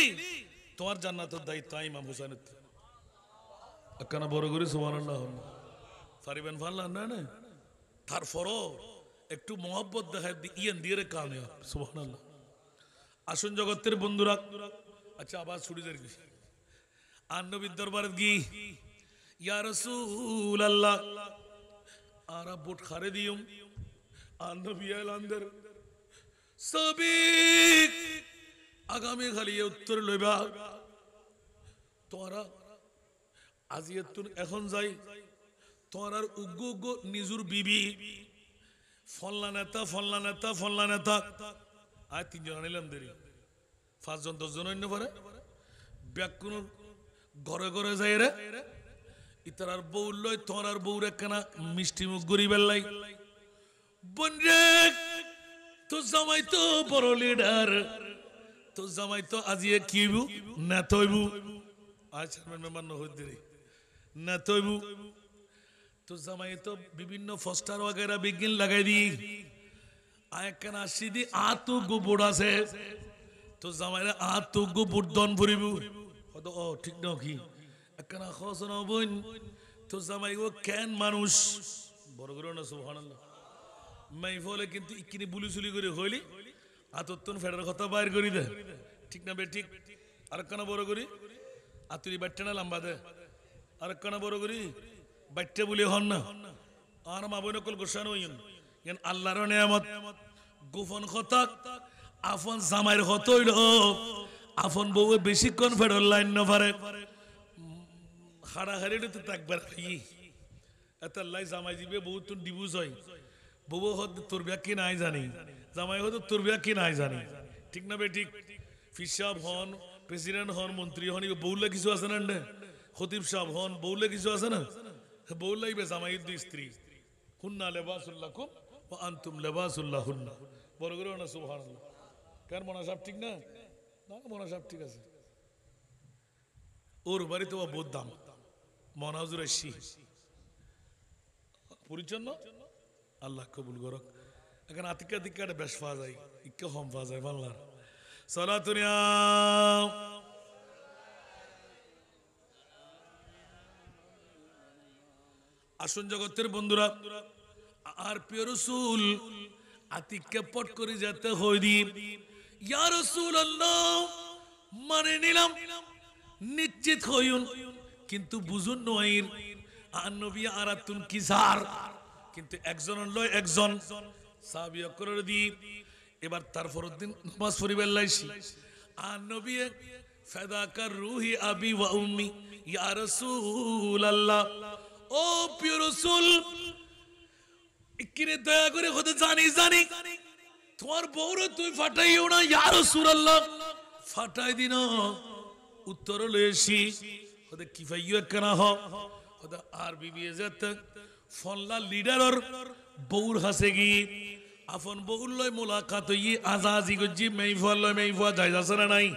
তোমার জান্নাতের দায়িত্ব ইমাম হুসাইনের একখানা বড় করে সোমান আল্লাহ তারপরও একটু মহব্বত দেখায় দিয়ে আসুন জগতের বন্ধুরা আচ্ছা আবার ছুটি যার কি আর দরবারে গি ইয়া আল্লাহ আর বোট খারে দিয়ম আর নবী আলান্দের আগামী খালি উত্তর লইবা তোরা আজিয়ে তুন এখন যাই তোমার আর উগ্র উগ্র নিজুর বিবি ফল্লা নেতা ফল্লা নেতা ফল্লা নেতা আর তিনজন আনিলাম দেরি পাঁচজন দশজন অন্য পারে ব্যাকুন ঘরে ঘরে যাই রে ইতার আর বউ লই তোমার আর বউ রে কেনা মিষ্টি মুখ গরি বেল্লাই বোন রে তো জামাই তো বড় লিডার তো জামাই তো আজিয়ে কিবু নেতইবু আচ্ছা মেম্বার নহর দেরি না তৈবু তো জামাই তো বিভিন্ন ফস্টার ওয়াগেরা বিজ্ঞান লাগাই দি আয়কান আসি দি আত গোবর আছে তো জামাইরা আত গোবর দন ভরিব ও ঠিক নাও কি একখানা খস নাও তো জামাই ও কেন মানুষ বড় করে না সুবহানাল্লাহ মাই ফলে কিন্তু ইকিনি বুলি চুলি করে হইলি আতত্তন ফেরার কথা বাইর করি দে ঠিক না বে ঠিক আর কেন বড় করি আতুরি বাট্টা না লাম্বা দে আর কানা বড় করি বাইটে বুলি হন না আর মা বোন কল গোসান হইন কেন আল্লাহর নেয়ামত গোপন কথা আফন জামাইয়ের হত হইল আফন বউয়ে বেশিক্ষণ ফেরত লাইন না পারে হাড়াহাড়িতে থাকবার খাই এটা লাই জামাই দিবে বহুত তো ডিবুজ হয় বউ হত তোর ব্যাগ কি নাই জানি জামাই হত তোর ব্যাগ কি নাই জানি ঠিক না বে ঠিক ফিসাব হন প্রেসিডেন্ট হন মন্ত্রী হন বউলা কিছু আছে না খতিব সাহ হন বৌলে কিছু আছে না বউলাইবে জামাইয়ের দুই স্ত্রী হুন্না লেবাসুল্লাহ কুম আন্তুম লেবাসুল্লাহ হুন্না বড় করে না সুহান কেন মনা সাহেব ঠিক না না ঠিক আছে ওর বাড়িতে ও বোধ দাম মনাজুর শি পরিচ্ছন্ন আল্লাহ কবুল এখন আতিকা দিকা বেশ ফা যায় ইক্কা হম ফা যায় বাংলার সলাতুনিয়া আসুন জগতের বন্ধুরা আর প্রিয় রসুল আতিককে পট করে যেতে হইনি ইয়া রসুল মানে নিলাম নিশ্চিত হইন কিন্তু বুঝুন নইন আর নবী আরাতুন কিসার কিন্তু একজন লয় একজন সাহাবি অকরের দি এবার তারপর দিন নামাজ পড়িবার লাইছি আর নবী ফেদাকার রুহি আবি ওয়া উম্মি ইয়া রাসূলুল্লাহ ও প্রিয় রসুল কিরে দয়া করে হতে জানি জানি তোমার বউরে তুই ফাটাইও না ইয়ার রসুল আল্লাহ ফাটাই দিন উত্তর লয়েছি হতে কি ফাইও একখানা হ হতে আর বিবিএ যেত ফল্লা লিডারর বউর হাসে গি আফন বহুল লয় মোলাকাত ই আজাজি গজ্জি মেইফল লয় মেইফল যাই যাচ্ছে না নাই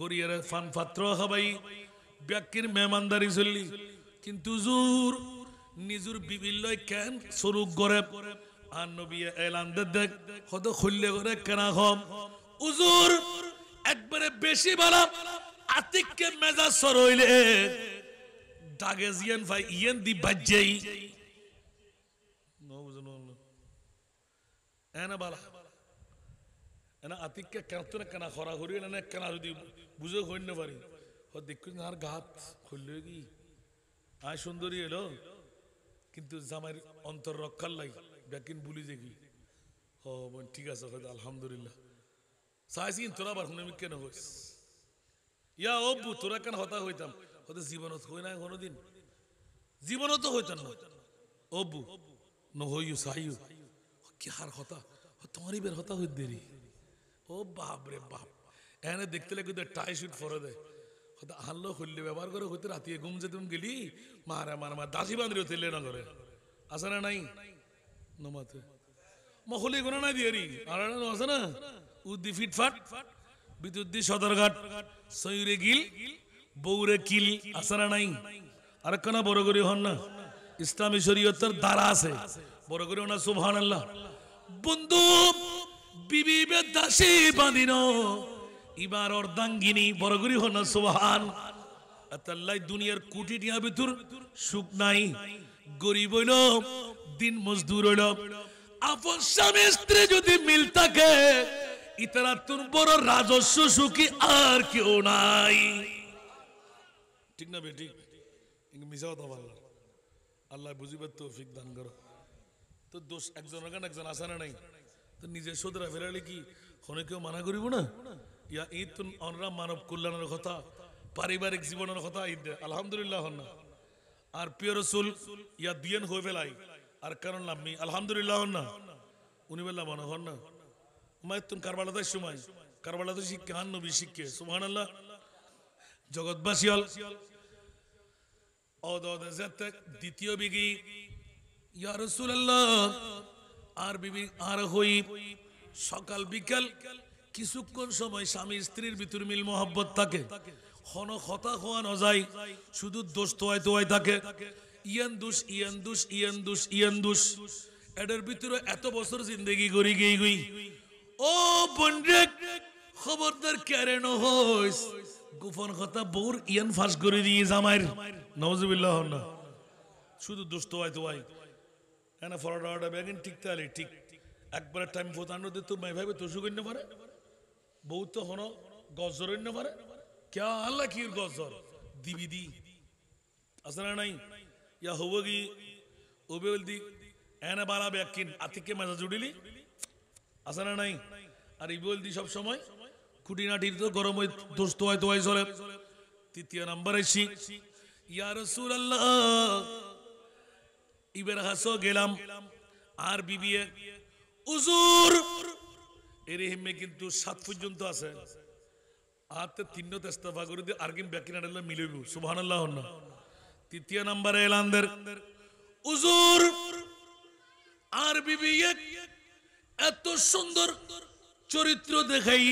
গরিয়ারে ফান পাত্র হবাই ব্যাকির মেহমানদারি চললি কিন্তু জুর নিজুর বিবিল্লয় কেন স্বরূপ করে আর নবী এলান দেখ হত খুললে করে কেনা হম উজুর একবারে বেশি বালা আতিককে মেজাজ সরইলে দাগে জিয়ান ভাই ইয়েন দি বাজ্যেই এনা বালা এনা আতিককে কেনাতো কেনা খরা করি এনে কেনা যদি বুঝে হইন না পারি দেখুন আর ঘাত খুললে কি আয় সুন্দরী এলো কিন্তু জামাইয়ের অন্তর রক্ষার লাই ব্যাকিন বুলি দেখি ও বোন ঠিক আছে হয়তো আলহামদুলিল্লাহ চাইছি কিন্তু তোরা আবার শুনে কেন হইস ইয়া অব্বু তোরা কেন হতা হইতাম হয়তো জীবনত হই না কোনোদিন জীবনত হইতাম না অব্বু নহইউ সাইউ কি হার হতা তোমারই বের হতা হইত দেরি ও বাপ রে বাপ এখানে দেখতে লাগে টাই শুট ফরে দেয় হাল্লো হল্লে ব্যবহার করে হইতে রাতিয়ে ঘুম যে তুমি গেলি মারা মারা মার দাসি বান্ধি হইলে না করে আছে না নাই নমাতে মহলে কোনো নাই দিয়ে আর আছে না উদ্দি ফিটফাট বিদ্যুৎ দি সদরঘাট সৈরে গিল বৌরে কিল আছে না নাই আর কেন বড় করে হন না ইসলামী শরীয়তের দ্বারা আছে বড় করে ওনা সুবহানাল্লাহ বন্ধু বিবি দাসী বাঁধিনো ইবার অর্ধাঙ্গিনী বড়গুরি হন সোহান আতাল্লাই দুনিয়ার কুটি টিয়া ভিতর সুখ নাই গরিব হইল দিন মজদুর হইল আপন স্বামী স্ত্রী যদি মিল থাকে ইতারা তোর বড় রাজস্ব সুখী আর কেউ নাই ঠিক না বেটি মিশাও কথা ভালো আল্লাহ বুঝিবার দান করো তো দোষ একজনের কেন একজন আসা না নাই তো নিজের সোদরা ফেরালে কি কোনো কেউ মানা করিব না ইয়া ঈদ অনরা মানব কল্যাণের কথা পারিবারিক জীবনের কথা ঈদ আলহামদুলিল্লাহ আর প্রিয় রসুল ইয়া দিয়েন হয়ে ফেলাই আর কারণ আপনি আলহামদুলিল্লাহ না উনি বললাম মনে হন না মায়ের কারবালাদের সময় হান নবী আল্লাহ দ্বিতীয় বিগি ইয়া রসুল আল্লাহ আর বিবি আর হই সকাল বিকাল কিছুক্ষণ সময় স্বামী স্ত্রীর ভিতর মিল মোহাব্বত থাকে হন হতা হওয়া নজাই শুধু দোষ তোয়াই তোয়াই থাকে ইয়ান দোষ ইয়ান দোষ ইয়ান দোষ ইয়ান দোষ এটার ভিতরে এত বছর জিন্দগি করি গেই গই ও বন্ধে খবরদার কেড়ে হইস গোপন কথা বউর ইয়ান ফাঁস করে দিয়ে জামাইর নওয়াজুবিল্লাহ না শুধু দোষ তোয়াই তোয়াই এনা ফরাটা ব্যাগেন ঠিক তাহলে ঠিক একবার টাইম ফোতানো দিয়ে তো মাই ভাবে তো সুগন্য পারে বউ তো হন গজরের নামারে কেয়া আল্লাহ কি গজর দিবি দি আসলে নাই ইয়া হবো গি ওবে দি এনে বাড়াবে একদিন আতিককে মেজাজ উড়িলি আছে না নাই আর ইবল দি সব সময় খুঁটিনাটির তো গরম দোস্ত হয় তো চলে তৃতীয় নাম্বার এসি ইয়া রসুল আল্লাহ ইবের হাসো গেলাম আর বিবিয়ে উজুর এর হিমে কিন্তু সাত পর্যন্ত আছে তিন করে দিয়ে তৃতীয় নম্বরে উজুর আর এত সুন্দর চরিত্র দেখাই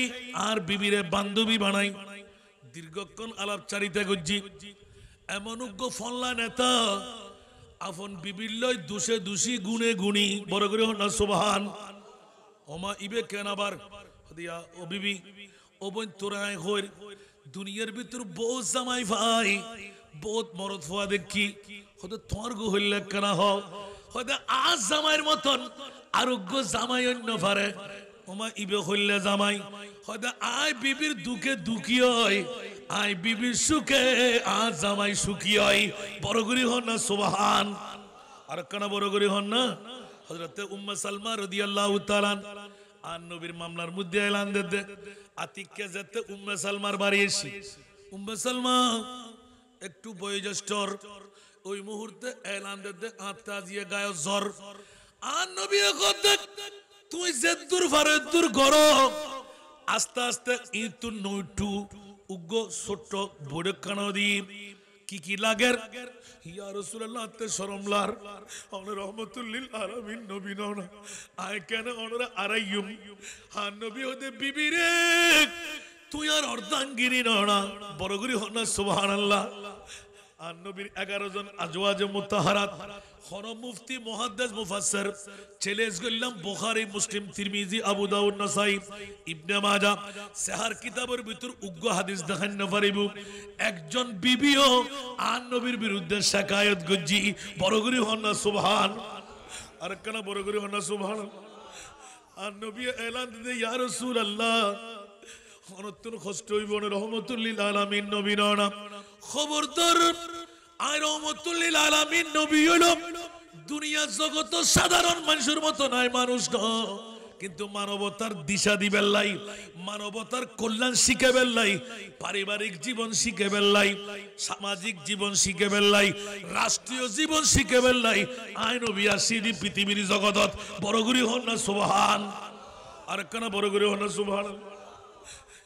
আর বিবিরে বান্ধবী বানাই দীর্ঘক্ষণ আলাপচারিতা করছি এমন উগ্র ফল্লা নেতা আপন বিবির লয় দুষে দুষি গুনে গুনি বড় করে হন সুবাহ ওমা ইবে কেন আবার বিবি ও তোরায় হইর দুনিয়ার ভিতর বহুত জামাই ভাই বহুত মরদ হওয়া দেখি হয়তো তোমার গো হইলে কেনা হও হয়তো আজ জামাইয়ের মতন আরোগ্য জামাই অন্য ভারে ওমা ইবে হইলে জামাই হয়তো আয় বিবির দুঃখে দুঃখী হয় আয় বিবির সুখে আজ জামাই সুখী হয় বড় হন না সোবাহান আর কেনা বড় হন না হজরত উম্মা সালমা রদি আল্লাহ তালান আর নবীর মামলার মধ্যে এলান দিতে আতিককে যেতে উম্মে সালমার বাড়ি এসি উম্মে সালমা একটু বয়োজ্যেষ্ঠর ওই মুহূর্তে এলান দিতে আত্মা দিয়ে গায়ে জ্বর আর নবী তুই যে দূর ভারে দূর গর আস্তে আস্তে ইতু নইটু উগ্র ছোট্ট বড় কানো দিয়ে কি কি লাগের ইয়া রাসূলুল্লাহ শরমলার অন রহমাতুল্লিল আলামিন নবী আয় কেন অনরা আরাইয়ুম হা নবী ওদে বিবি তুই আর অর্ধাঙ্গিনী না বড়গুরি হন সুবহানাল্লাহ আর নবীর এগারো জন আজওয়াজ মুতাহারাত হরম মুফতি মুহাদ্দিস মুফাসসির চ্যালেঞ্জ করলাম বুখারী মুসলিম তিরমিজি আবু দাউদ নাসাই ইবনে সাহার কিতাবের ভিতর উগ্র হাদিস না একজন বিবিও আর নবীর বিরুদ্ধে শিকায়ত গজ্জি বড় করে হন না সুবহান আর কেন বড় হন না সুবহান নবী এলান দিতে ইয়া কষ্ট হইব আলামিন খবরদার আর রহমতুল্লিল দুনিয়া জগত সাধারণ মানুষের মতো নয় মানুষ কিন্তু মানবতার দিশা দিবেন লাই মানবতার কল্যাণ শিখাবেন লাই পারিবারিক জীবন শিখাবেন লাই সামাজিক জীবন শিখাবেন লাই রাষ্ট্রীয় জীবন শিখাবেন লাই আইন বিয়াসিদি পৃথিবীর জগতত বড়গুড়ি হন না সুবহান আর কেন বড়গুড়ি হন না সুবহান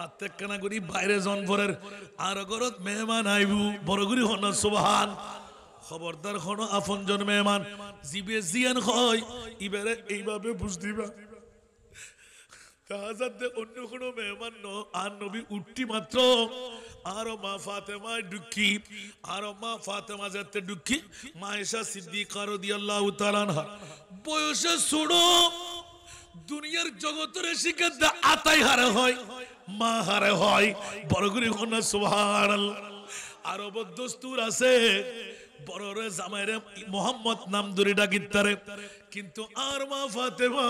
আর তেকানা করি জন জনভরের আর ঘরত মেহমান আইবু বড় করি হন সুবাহান খবরদার হন আপনজন মেহমান জিবে জিয়ান হয় ইবারে এইভাবে বুঝ দিবা তাহাজাতে অন্য কোনো মেহমান ন আর নবী উঠটি মাত্র আর মা ফাতেমায় ডুকি আর মা ফাতেমা যাতে ডুকি মা এসা সিদ্দিকার দিয়াল্লাহ তালানহা বয়সে শুনো দুনিয়ার জগতের শিকার আতাই হারা হয় মা হারে হয় বড় করে কন্যা সোহার আরো দস্তুর আছে বড়রে জামাইরে মোহাম্মদ নাম ধরে ডাকিতারে কিন্তু আর মা ফাতেমা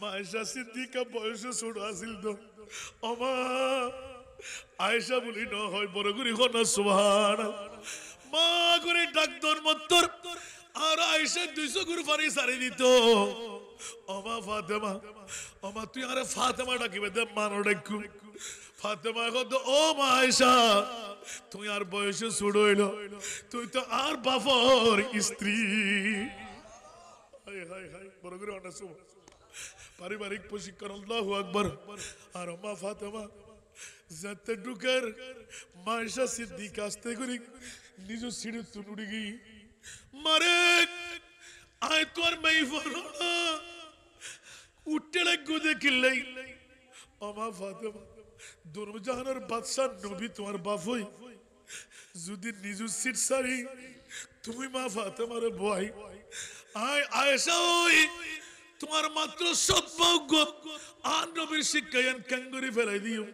মায়েশা সিদ্দিকা বয়সে ছোট আছিল তো অমা আয়েশা বলি ন হয় বড় করে কন্যা সোহার মা করে ডাক দর মত্তর আর আয়েশা দুইশো গুরু পানি সারি দিত অমা ফাতেমা অমা তুই আরে ফাতেমা ডাকিবে দে মানো ডাকু ফাতেমা এখন তো ও মা তুই আর বয়সে ছুড়ো হইল তুই তো আর বাপর স্ত্রী হাই হাই হাই বড় করে অনেক পারিবারিক প্রশিক্ষণ আল্লাহ আকবর আর অমা ফাতেমা যাতে ঢুকার মায়েশা সিদ্দিক আসতে করি নিজ সিঁড়ি তুলুড়ি গি মারে আয় তোর মেয়ে ফোন উঠলে গুদে কিল্লাই আমা ফাতেমা দুর্জাহানের বাদশাহ নবী তোমার বাপ হই যদি নিজু সিট সারি তুমি মা ফাতেমারে বই আয় আয়েশা ওই তোমার মাত্র সৌভাগ্য আর নবীর শিক্ষায়ন ক্যাঙ্গরি ফেলাই দিও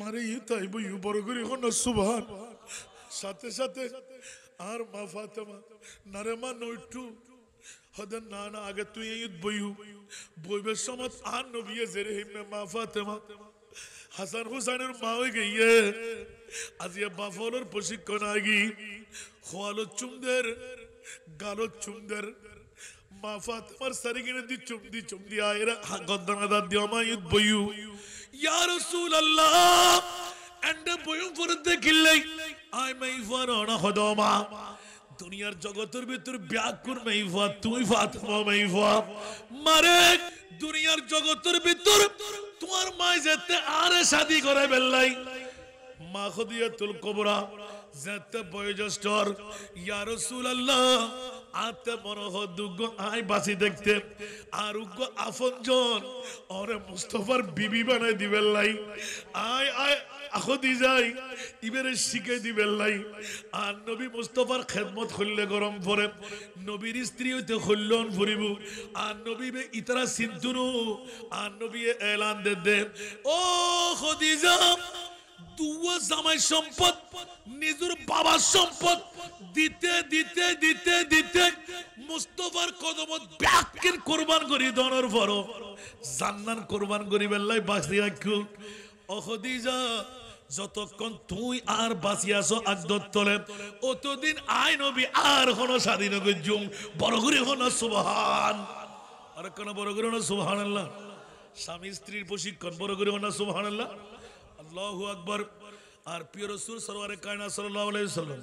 মারে ইয়ে তাই বই ইয়ে বড় করি হন সুভান সাথে সাথে আর মা ফাতেমা নারে মা নইটু হদন না না আগে তুই এই বইহু বইবের নবিয়ে জেরে হিমে মা ফাতেমা হাসান হুসাইনের মা হয়ে গিয়ে আজিয়া বাফলোর প্রশিক্ষণ আগি খোয়ালো চুমদের গালো চুমদের মা ফাতেমার সারিগিনে দি চুম দি চুম দি আয়ের গদ্দানা দাদ দিও মা ইউদ বইউ ইয়া রাসূলুল্লাহ এন্ড বইউ করে দেখিলাই আই মাই ফরনা হদমা দুনিয়ার জগতের ভিতর ব্যাকুর মাইফা তুই ফাতমা মাইফা মারে দুনিয়ার জগতের ভিতর তোমার মা যেতে আরে শাদি করে বেল্লাই মা খদিয়াতুল কোবরা যেতে বয়োজ্যেষ্ঠর ইয়া রাসূলুল্লাহ আতে মরহ দুগ্গ আই বাসি দেখতে আর উগ্গ আফনজন অরে মুস্তফার বিবি বানাই দিবেন লাই আয় আয় আখদি যাই ইবেরে শিখে দিবেন লাই আর নবী মুস্তফার খেদমত করলে গরম পরে নবীর স্ত্রী হইতে হল্যন ফুরিব আর নবী বে ইতারা সিদ্ধুনু আর নবী এলান দে দে ও খদিজা তুও জামাই সম্পদ নিজের বাবার সম্পদ দিতে দিতে দিতে দিতে মুস্তফার কদমত ব্যাকের কোরবান করি দনর বড় জান্নান কোরবান করি বেল্লাই বাঁচি রাখু যা যতক্ষণ তুই আর বাঁচিয়াছ আগদর তলে অতদিন আই নবী আর হন স্বাধীন জুম বড় করে হন সুবহান আর কেন বড় করে হন সুবহান স্বামী স্ত্রীর প্রশিক্ষণ বড় করে হন সুবহান আল্লাহ আল্লাহু আকবর আর প্রিয় রসুল সরোয়ারে কায়না সাল্লাহ সাল্লাম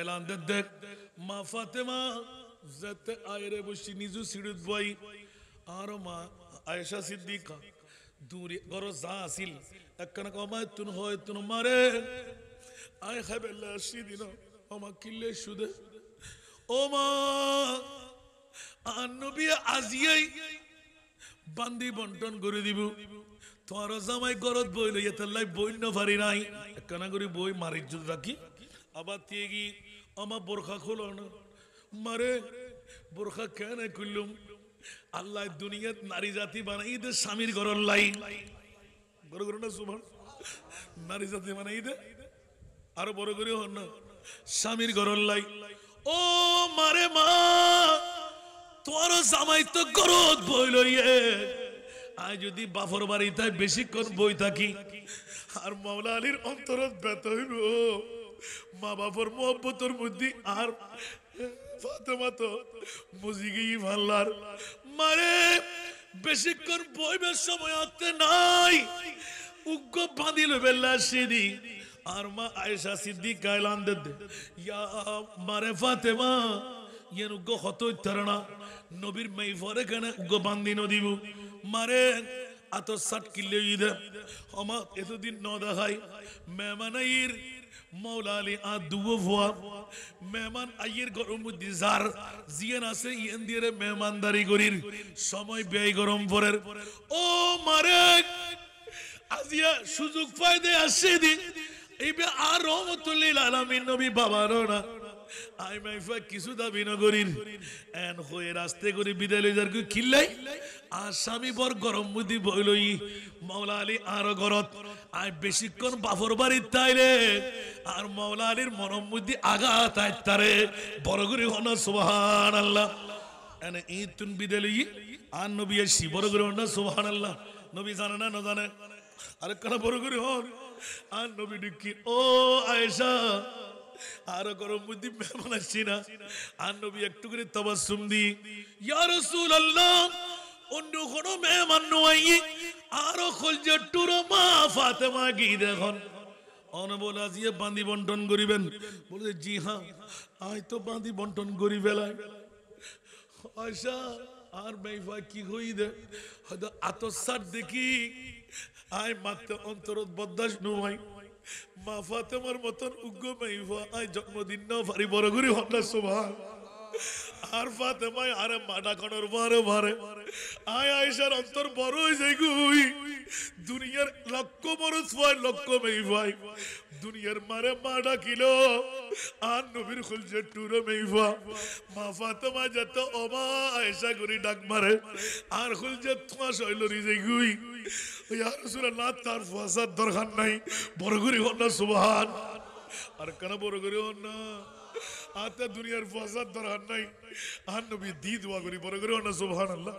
এলান দেখ মা ফাতেমা যেতে আয়রে বসি নিজু সিড়ুত বই আর মা আয়েশা সিদ্দিকা দূরে গর যা আসিল একখানা কমায় তুন হয় তুন মারে আয় খাবে লাশি ওমা কিল্লে সুদে ও মা আর নবী আজিয়াই বান্দি বন্টন করে দিব তোর জামাই গরত বই লইয়া লাই বই না পারি নাই একখানা করি বই মারি যদি রাখি আবার তিয়ে গি আমার বোরখা খোলো না মারে বোরখা কেন খুললুম আল্লাহ দুনিয়াত নারী জাতি বানাই দে স্বামীর গরল লাই বড় করে না সুভান নারী জাতি বানাই দে আর বড় করে হন না স্বামীর গরল লাই ও মারে মা তোর জামাই তো গরদ বই লইয়ে আয় যদি বাপর বাড়িতে বেশিক্ষণ বই থাকি আর মাওলা আলীর অন্তরত ব্যত হইব মা বাফর মোহব্বতর মধ্যে আর ফাতেমা তো মুজিগি ভাল্লার মারে বেশিক্ষণ বইবের সময় আতে নাই উগ্র বাঁধিল বেল্লা সিদি আর মা আয়েশা সিদ্দিক গাইলান দে ইয়া মারে ফাতেমা ইয়ার হত ধারণা নবীর মেয়ে কেন উগ্র নদীব মারে আত ঈদ এতদিন ন দেখাই মৌলালি আ ভুয়া মেহমান আইয়ের গরম বুদ্ধি যার জিয়ান আছে ইয়েন দিয়ে মেহমানদারি করির সময় ব্যয় গরম পরের ও মারে আজিয়া সুযোগ পাই দে আসে দিন এইবে আর রহমতুল্লিল আলামিন নবী বাবারও না আই মাইফা কিছু দাবি নগরীর এন হয়ে রাস্তে করে বিদায় লই যার স্বামী বর গরম বুদ্ধি বইলই মাওলা আলী আরো গরত আই বেশিক্ষণ বুদ্ধি আঘাত আয় তারে বড় করে হন সুবাহান আল্লাহ এনে ইতুন বিদায় লই আর নবী আর শিবর হন সুবাহান আল্লাহ নবী জানে না না জানে হন আর নবী ডিকি ও আয়েশা আর গরম বুদ্ধি মেহমান আসছি না আর নবী একটু করে তবাসুম দি ইয়ারসুল আল্লাহ অন্য কোনো মেহমান নয় আরো খলজে টুরো মা ফাতেমা কি দেখুন অনবল আজিয়ে বাঁধি বন্টন করিবেন বলে জি হ্যাঁ আয় তো বাঁধি বন্টন করি বেলায় আশা আর কি হই দে হয়তো আতসার দেখি আয় মাত্র অন্তরত বদাস নয় মা ফাতেমার মতন উগ্র মাইফা আয় জন্মদিন না ভারি বড় করি ভাবনা সোভা আর ফাতেমাই আরে ডাকানোর বারে বারে আয় আয়েশার অন্তর বড় হয়েছে গুই দুনিয়ার লক্ষ মরুজ ভাই লক্ষ মেই ভাই দুনিয়ার মারে মা ডাকিল আর নবীর খুলছে মেই মেইভা মা ফাতেমা যেত অমা আয়েশা করে ডাক মারে আর খুলছে তোমা শৈল রিজে গুই ওই ইয়ার রাসূলুল্লাহ তার ফাসাদ দরকার নাই বড় করে হন না সুবহান আর কেন বড় করে হন না আতে দুনিয়ার ফসাদ আর নাই আর নবী দি দোয়া করি বড় করে না সুবহান আল্লাহ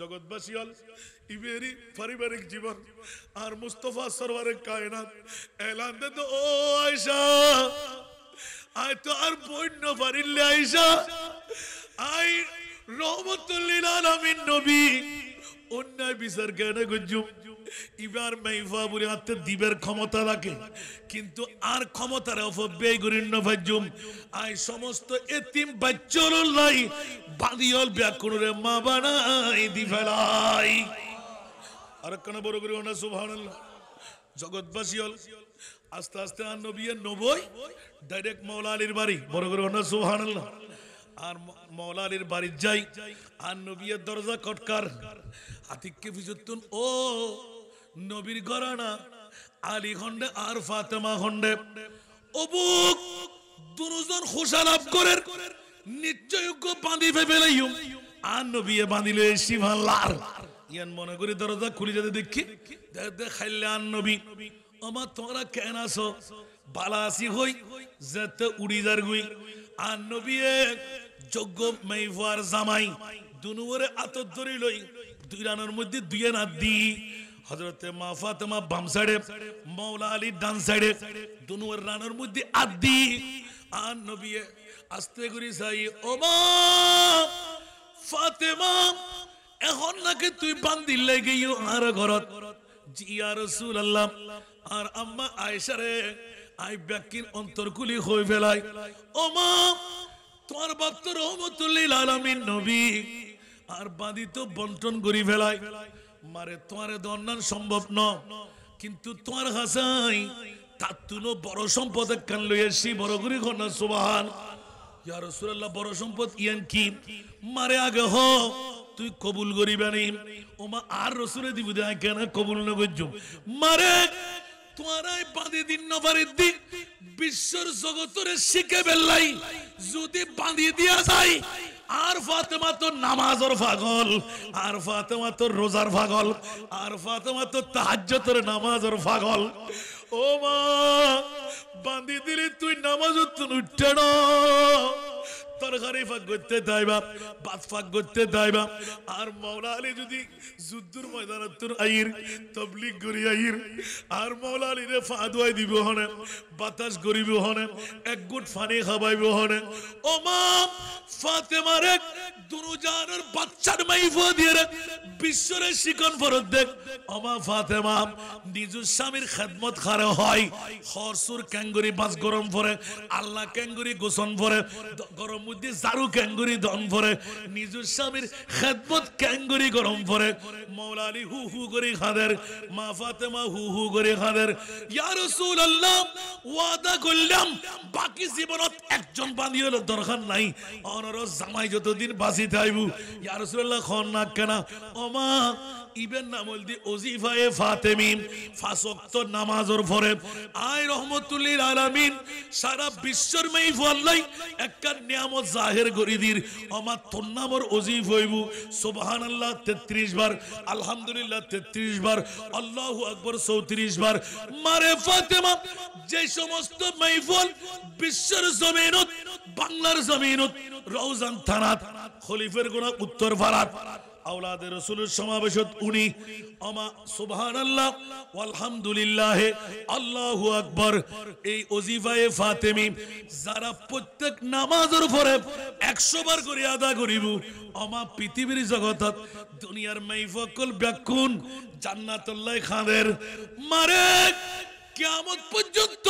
জগৎবাসী হল ইবেরি পারিবারিক জীবন আর মুস্তফা সরওয়ারের কায়নাত এলান দে তো ও আয়শা আয় তো আর বন্য পারিলে আয়সা আই রহমতুল্লিল আলামিন নবী অন্যায় বিচার কেন গুজুম ইবার মাইফা বুড়ি হাতে দিবের ক্ষমতা রাখে কিন্তু আর ক্ষমতার অপব্যয় করি নভাজ্যুম আই সমস্ত এতিম লাই বাদিয়ল ব্যাকুণরে মা বানাই দিফেলাই আর কেন বড় করি না সুবহানাল্লাহ জগৎবাসী হল আস্তে আস্তে আর নবিয়ের নবই ডাইরেক্ট মৌলা আলীর বাড়ি বড় করে না সুবহানাল্লাহ আর মৌলা আলীর বাড়ি যাই আর নবিয়ের দরজা কটকার আতিককে বিজুত্তুন ও নবীর গরানা আলী খন্ডে আর ফাতেমা খন্ডে অবুক দুজন খোসা লাভ করেন নিশ্চয় বাঁধি ফেলাইও আর নবী বাঁধিলে শিভান লাল ইয়ান মনে করি দরজা খুলি যাতে দেখি দেখাইলে আর নবী আমার তোমরা কেন আসো বালা আসি হই যেতে উড়ি যার গুই আর নবী যজ্ঞ মেইফার জামাই দুনুরে আতর ধরি লই দুই রানের মধ্যে দুই নাত দিই হজরতে মা ফাতেমা বাম সাইডে মৌলা আলী ডান সাইডে দুনুয়ার রানার মধ্যে আদি আর নবিয়ে আস্তে করে যাই ও ফাতেমা এখন নাকি তুই বান্দি লাগে আর ঘরত জিয়া রসুল আল্লাহ আর আম্মা রে আই ব্যাকির অন্তরকুলি হয়ে ফেলাই ও মা তোমার বাপ্ত রহমতুল্লিল আলামিন নবী আর বাদি তো বন্টন করি ফেলাই মারে তোমার দন্ডান সম্ভব ন কিন্তু তোমার হাসাই তার তুনো বড় সম্পদ একখান লই আসি বড় করি ঘন সুবাহান বড় সম্পদ ইয়ান কি মারে আগে হ তুই কবুল করিবানি ওমা আর রসুরে দিব কেন কবুল না করছো মারে তোমারাই বাঁধি দিন নবার দিন বিশ্বর জগতরে শিখে বেল্লাই যদি বাঁধি দিয়া যায় আর ফাতেমা তো নামাজের পাগল আর ফাতেমা তো রোজার পাগল আর ফাতেমা তো তাহাজ্জতের নামাজের পাগল ও মা বাঁধি দিলি তুই নামাজ উঠতে বাতাস হনে এক গুট ফানি খাবাইব হনে ও বাচ্চার শিকন ফরত দেখ অমা ফাতেমা নিজ স্বামীর খেদমত খারে হয় হরসুর ক্যাঙ্গুরি বাস গরম পরে আল্লাহ ক্যাঙ্গুরি গোসন পরে গরম মধ্যে জারু ক্যাঙ্গুরি দন ভরে নিজুর স্বামীর খেদমত ক্যাঙ্গুরি গরম ভরে মৌলালি হু হু করে খাদের মা ফাতেমা হু হু করে খাদের ইয়া রাসূলুল্লাহ ওয়াদা করলাম বাকি জীবনত একজন বাঁধি হলো দরকার নাই অনরস জামাই যতদিন বাঁচি থাইবু ইয়া রাসূলুল্লাহ খন না কেনা ও মা ইবেন নামল দি ওজিফায়ে ফাতেমিম ফাসক্ত নামাজর ফরে আয় রহমতুল্লিল আলামিন সারা বিশ্বর মেই ফল্লাই একটা নিয়ামত জাহের গরিদির আমার তোর নামর ওজিফ হইব সুবহানাল্লাহ 33 বার আলহামদুলিল্লাহ 33 বার আল্লাহু আকবার 34 বার মারে ফাতেমা যে সমস্ত মেহফল বিশ্বর জমিনত বাংলার জমিনত রওজান থানাত খলিফের গোনা উত্তর ভারত আওলাদের রসুলের সমাবেশত উনি আমা সুবহান আল্লাহ আলহামদুলিল্লাহ আল্লাহু আকবার এই ওজিফায়ে ফাতেমি যারা প্রত্যেক নামাজের পরে একশো বার করে আদা করিব আমা পৃথিবীর জগতত দুনিয়ার মাই ব্যাকুন জান্নাতুল্লাহ খানের মারে কেমন পর্যন্ত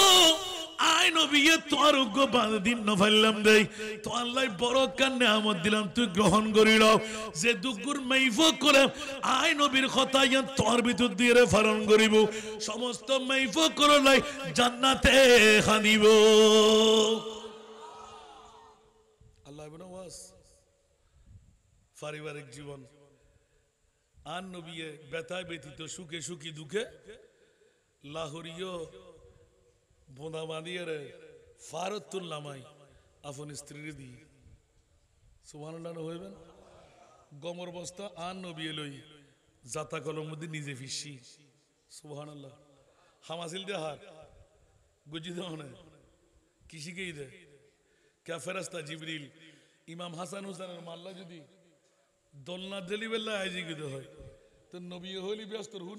আইন বিয়ে দিন নফাইলাম দেই তো আল্লাহ বড় কান্নে আমদ দিলাম তুই গ্রহণ করিল যে দুগুর মাইফ কথা ইয়ান তোর দিয়ে ফারণ করিব সমস্ত মাইফ করে জান্নাতে হানিব আল্লাহ ইবনে ওয়াস পারিবারিক জীবন আর নবিয়ে ব্যথায় ব্যতীত সুখে সুখী দুঃখে লাহোরিও বোনা বাঁধিয়ে ফারতুল্লামাই আপন স্ত্রীর দি সুবাহ হইবেন গমর বস্তা আর নবী এলই জাতা কলম মধ্যে নিজে ফিসি সুবাহ হামাসিল দে হাত গুজি দেওয়া কৃষিকেই দে কে ফেরাস্তা জিবরিল ইমাম হাসান হুসানের মাল্লা যদি দোলনা ডেলিবেল্লা আয়োজিত হয় তো নবী হলি ব্যস্ত হুন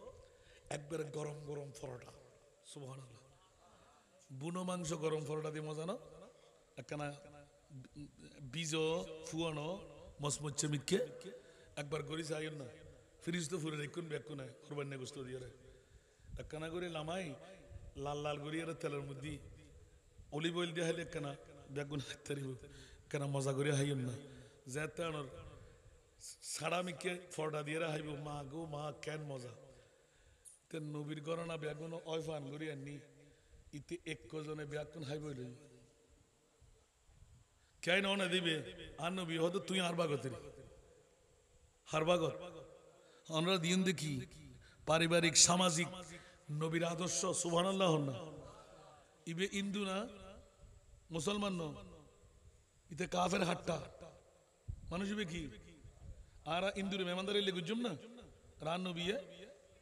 একবারে গরম গরম পরোটা সুবাহ বুনো মাংস গরম পরোটা দিয়ে মজা না একখানা বীজ ফুয়ানো মসমচ্ছে মিখে একবার করি চাই না ফ্রিজ তো ফুরে রেখুন বেকুন করবার না গোস্ত দিয়ে একখানা করে লামাই লাল লাল করি আর তেলের মধ্যে অলিভ অয়েল দিয়ে হাইলে একখানা বেগুন হাতারিব কেন মজা করে হাই না যে আনোর সাড়া মিখে ফরডা দিয়ে হাইব মা গো মা কেন মজা তে নবীর গণনা ব্যাগুন ইতে একজনে হাই বইল কেন অনে দিবে আর নবী হতো তুই আর হার বাগত আমরা দিন দেখি পারিবারিক সামাজিক নবীর আদর্শ সুভান আল্লাহ ইবে ইন্দু না মুসলমান ন ইতে কাফের হাট্টা মানুষ ইবে কি আর ইন্দুরে মেহমানদারি লেগুজুম না রান নবী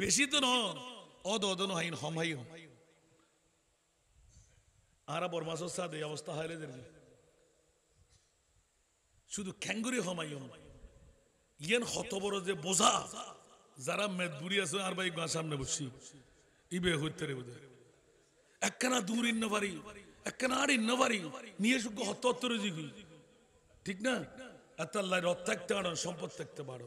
বেশি তো নদন অদ হাইন হম হাই আর বরমাসের সাথে এই অবস্থা হয় শুধু খ্যাঙ্গুরি হমাই হম ইয়েন হত বড় যে বোঝা যারা মেদবুরি আছে আর বাই গা সামনে বসছি ইবে হইতে রে বোধহয় একখানা দূর ইন্ন পারি একখানা আর ইন্ন পারি নিয়ে সুখ হত হত্তরে ঠিক না এত আল্লাহ রথ থাকতে পারো সম্পদ থাকতে পারো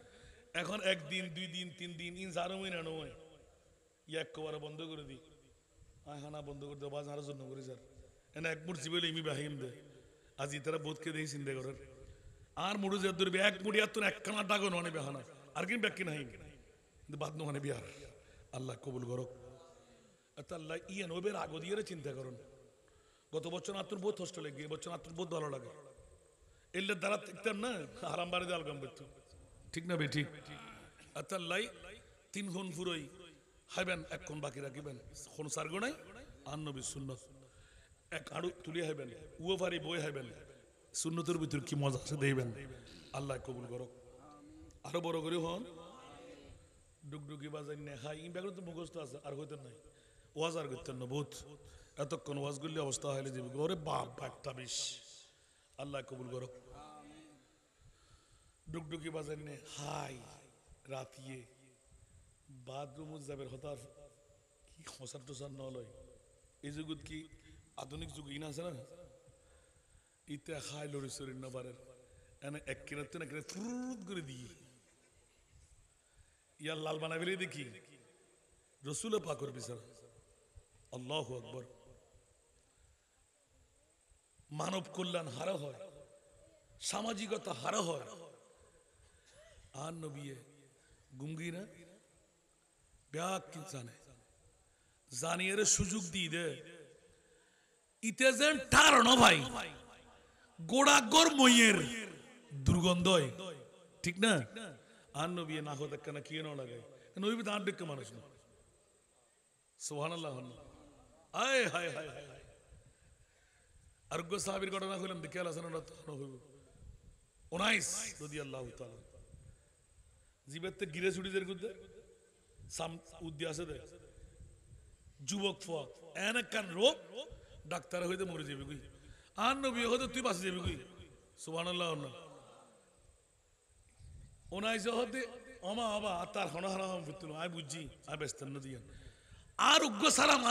এখন একদিন দুই দিন তিন দিন ইন চার মহিনা নয় কবার বন্ধ করে দি আহানা বন্ধ করে দেবো বাজার জন্য করে যার এনে এক মুঠ জীবলে ইমি বাহিম দে আজি তারা বোধকে দেই চিন্তা করার আর মুড়ু যে ধরবে এক মুড়ি আর তোর একখানা দাগো নয় বেহানা আর কিন্তু ব্যাগ কিনা কিন্তু বাদ নহানে বিহার আল্লাহ কবুল করক আচ্ছা, আল্লাহ ইয়ে নবের আগো দিয়ে চিন্তা করুন গত বছর আত্মর বহুত হস্টেলে লেগে বছর তোর বহুত ভালো লাগে এলে দ্বারা দেখতাম না বাড়ি দিয়ে আলগাম করতাম ঠিক না বেঠি আতার লাই তিন ঘন ফুরোই হাইবেন এক কোন বাকি রাখিবেন কোন সার্গ নাই আর নবী সুন্নত এক আড়ু তুলিয়া হাইবেন উও ভারি বই হাইবেন সুন্নতের ভিতর কি মজা আছে দেখবেন আল্লাহ কবুল করক আরো বড় করে হন ডুগডুগি বাজাই নে হাই ব্যাগুলো তো মুখস্থ আছে আর হইতে নাই ওয়াজ আর করতেন না বহুত এতক্ষণ ওয়াজ করলে অবস্থা হইলে যাবে ওরে বাপ একটা বিষ আল্লাহ কবুল করক ডুগডুগি বাজার নে হাই রাতিয়ে বাথরুম যাবে হতার কি খসার টসার নলয় এই যুগত কি আধুনিক যুগ ইন আছে না ইতে হাই লড়ি সরি নবারের এনে এক কিনার তিন কিনা ফুরুত করে দিয়ে ইয়ার লাল বানাবিলে দেখি রসুল পাকর বিচার আল্লাহ আকবর মানব কল্যাণ হারা হয় সামাজিকতা হারা হয় आन नबी है গুমগি না ব্যাক কি জানে জানিয়ারে সুযোগ দিয়ে দে ইতে যেন টারণ ভাই গোড়াগর মইয়ের দুর্গন্ধ ঠিক না আর নবী না হতে কেন কি না লাগে নবী দাঁড় ডেকে মানুষ না সোহান আল্লাহ আয় হায় হায় হায় হায় আরোগ্য সাহাবির ঘটনা হইলাম দেখে আলাসন হইব ওনাইস যদি আল্লাহ তাআলা জিবের গিরে ছুটি উদ্দি আছে যুবক ফোয়া এন কান রোগ ডাক্তার হইতে মরে কই আর নবী তুই বাঁচে যাবে কই আই আই সালাম সালাম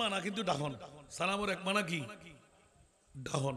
মানা কিন্তু ডাহন সালামর এক মানা কি ডাহন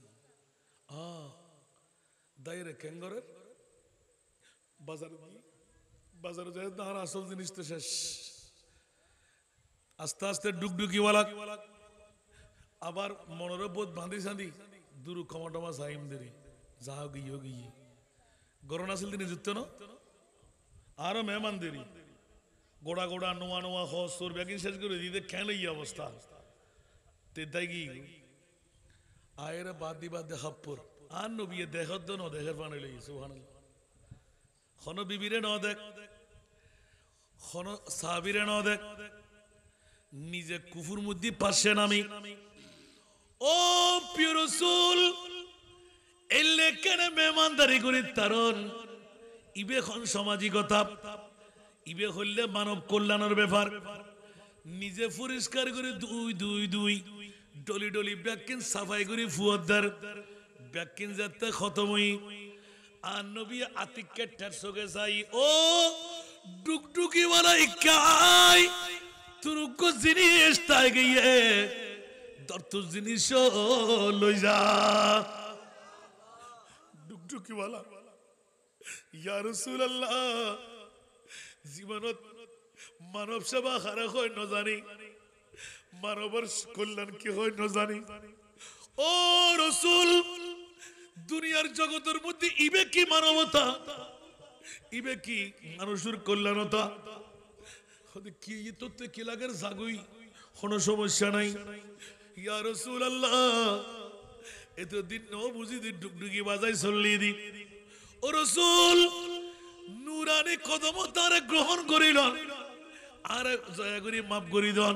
হ্যাঁ, দায়েরে ক্যাঙ্গরের বাজারে বাজারে যায় তাহার আসল জিনিস তো শেষ আস্তে আস্তে ডুকডুকিওয়ালা আবার মনের বোধ বাঁধি সাঁধি দুরু ক্ষমাটমা সাহিম দেরি যা গিয়ে গিয়ে গরণ আসিল তিনি যুক্ত না আরো মেহমান দেরি গোড়া গোড়া নোয়া নোয়া হস তোর ব্যাগিন শেষ করে দিদি খেলে অবস্থা তে তাই কি আয়ের বাদি বা দেখাপ্পর আর নবিয়ে দেখার তো নদেখের পানি লই সুহান হন বিবিরে ন দেখ হন সাবিরে ন দেখ নিজে কুফুর মধ্যে পাশে নামি ও প্রিয় রসুল এলে কেন মেহমানদারি করি তারণ ইবে হন সামাজিকতা ইবে হইলে মানব কল্যাণের ব্যাপার নিজে পরিষ্কার করে দুই দুই দুই ডলি ডলি ব্যাকিন সাফাই করি ফুয়ার ব্যাকিন যাতে খতমই আর নবী আতিককে ঠেরসো যাই ও ডুকডুকি বলা ইকাই তুরুকো জিনিস তাই গিয়ে দর্ত জিনিস লই যা বলা ইয়া রাসূলুল্লাহ জীবনত মানব সেবা খারাপ হয় নজানি জানি মানবর কল্যাণ কি হয় না জানি ও রসুল দুনিয়ার জগতের মধ্যে ইবে কি মানবতা ইবে কি মানুষের কল্যাণতা কি তোতে কি লাগার জাগুই কোনো সমস্যা নাই ইয়া রসুল আল্লাহ এত দিন ন বুঝি দিন ডুগডুগি বাজাই চললি দি ও রসুল নুরানি কদম তারা গ্রহণ করিল আর জয়া করি মাফ করি দন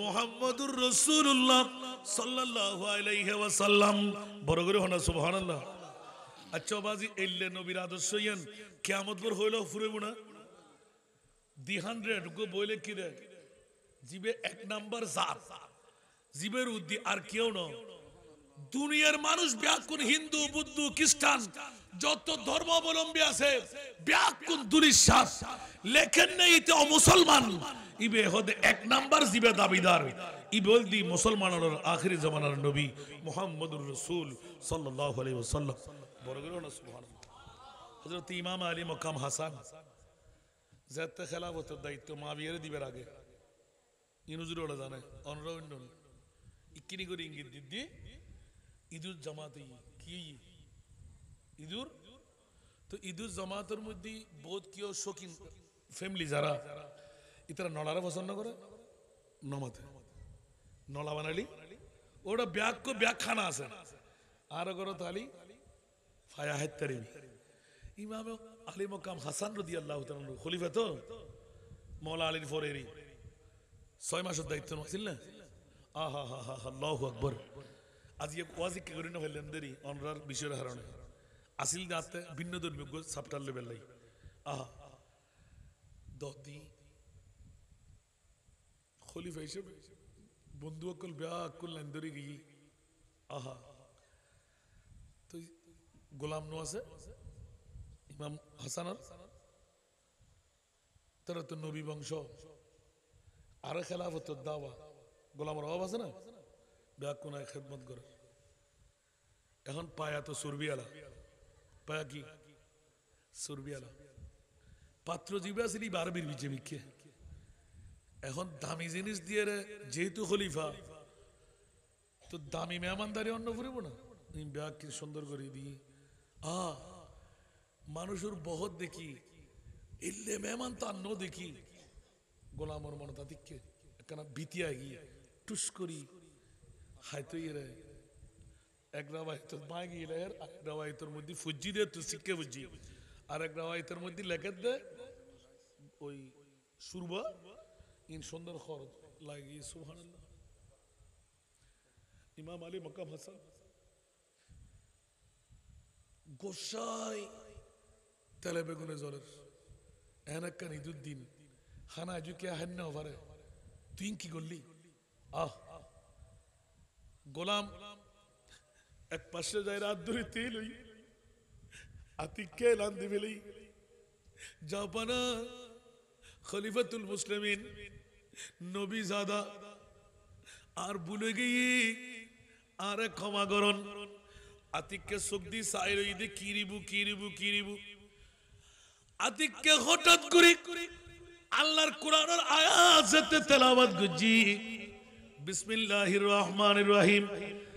মোহাম্মদুর রসুল্লাহ সাল্লাহ আলাইহি ওয়াসাল্লাম বড় করে হনা সুবহানাল্লাহ আচ্ছা বাজি এল্লে নবীর আদর্শ ইয়ান কিয়ামত পর হইল ফুরে মুনা দি হান্ড্রেড গো বইলে কি রে জিবে এক নাম্বার জাত জিবের উদ্দি আর কেউ ন দুনিয়ার মানুষ ব্যাকুন হিন্দু বুদ্ধ খ্রিস্টান যত ধর্মাবলম্বী আছে দুরিশ্বাস লেখেন নেই ইতে অমুসলমান ইবে হদে এক নাম্বার জিবে দাবিদার ইবল দি আখিরি জামানার নবী মুহাম্মদুর রাসূল সাল্লাল্লাহু আলাইহি ওয়াসাল্লাম বড় গেল না সুবহানাল্লাহ হযরত ইমাম আলী হাসান দায়িত্ব মাবিয়ারে দিবের আগে ইনুজুর ওরা জানে অনরা ইকিনি করে ইঙ্গিত দিদি কি ইঁদুর তো ইঁদুর জমাতের মধ্যে বোধ কেউ শৌখিন ফ্যামিলি যারা ইতারা নলারা পছন্দ করে নমাতে নলা বানালি ওটা ব্যাগ কো ব্যাগ খানা আছে আর করো তালি ফায়া হেত্তারিন ইমাম আলী মকাম হাসান রদি আল্লাহ খলিফা তো মৌলা আলীর ফরেরি ছয় মাসের দায়িত্ব নছিল ইয়ে না আহা হা হা আল্লাহ আকবর আজকে ওয়াজি কে করে না ফেললেন দেরি অনরার বিষয়ের হারণে আসিল দাতে അസിൽദാത്ത് ഭിന്നതൊരുമിക്കു സബ്ടലിൽ വെള്ളി ആ ദോത്തി খলিফা হিসেবে বন্ধু অকল ব্যাকুল ধরে গিয়ে আহা তুই গোলাম নো আছে ইমাম হাসান তারা তো নবী বংশ আরে খেলা হতো দাওয়া গোলামের অভাব আছে না ব্যাকুনায় খেদমত করে এখন পায়া তো সুরবিয়ালা Pagi. সুরবিয়ালা পাত্র জিবাসিনি বারবির বিচে মিখে এখন দামি জিনিস দিয়ে যেহেতু খলিফা তো দামি মেহমানদারি অন্য ফুরিব না ব্যাগকে সুন্দর করে দিই আ মানুষের বহত দেখি ইল্লে মেহমান তার ন দেখি গোলামর মনতা দিককে একখানা বিতিয়া গিয়ে টুস করি হায়তো ইয়ে এক রাবায়ত মাগি লের এক রাবায়তের মধ্যে ফুজি দে তো সিক্কে বুঝি আর এক রাবায়তের মধ্যে লেখে দে ওই সুরবা ইন সুন্দর খরচ লাগি সুবহানাল্লাহ ইমাম আলী মকাম হাসান গোসাই তেলে বেগুনে জলের এনেকান ইদুদ্দিন হানা আজুকে হান্না ওভারে তুই কি করলি আহ গোলাম এক পাশে যায় রাত ধরে তেল হই আতিককে লান্দি ফেলি জাপানা খলিফাতুল মুসলিমিন নবী জাদা আর ভুলে গিয়ে আর ক্ষমা করন আতিককে চোখ দিয়ে চাই রইদে কিরিবু কিরিবু কিরিবু আতিককে হঠাৎ করে আল্লাহর কোরআনের আয়াত তেলাওয়াত গুজি বিসমিল্লাহির রহমানির রহিম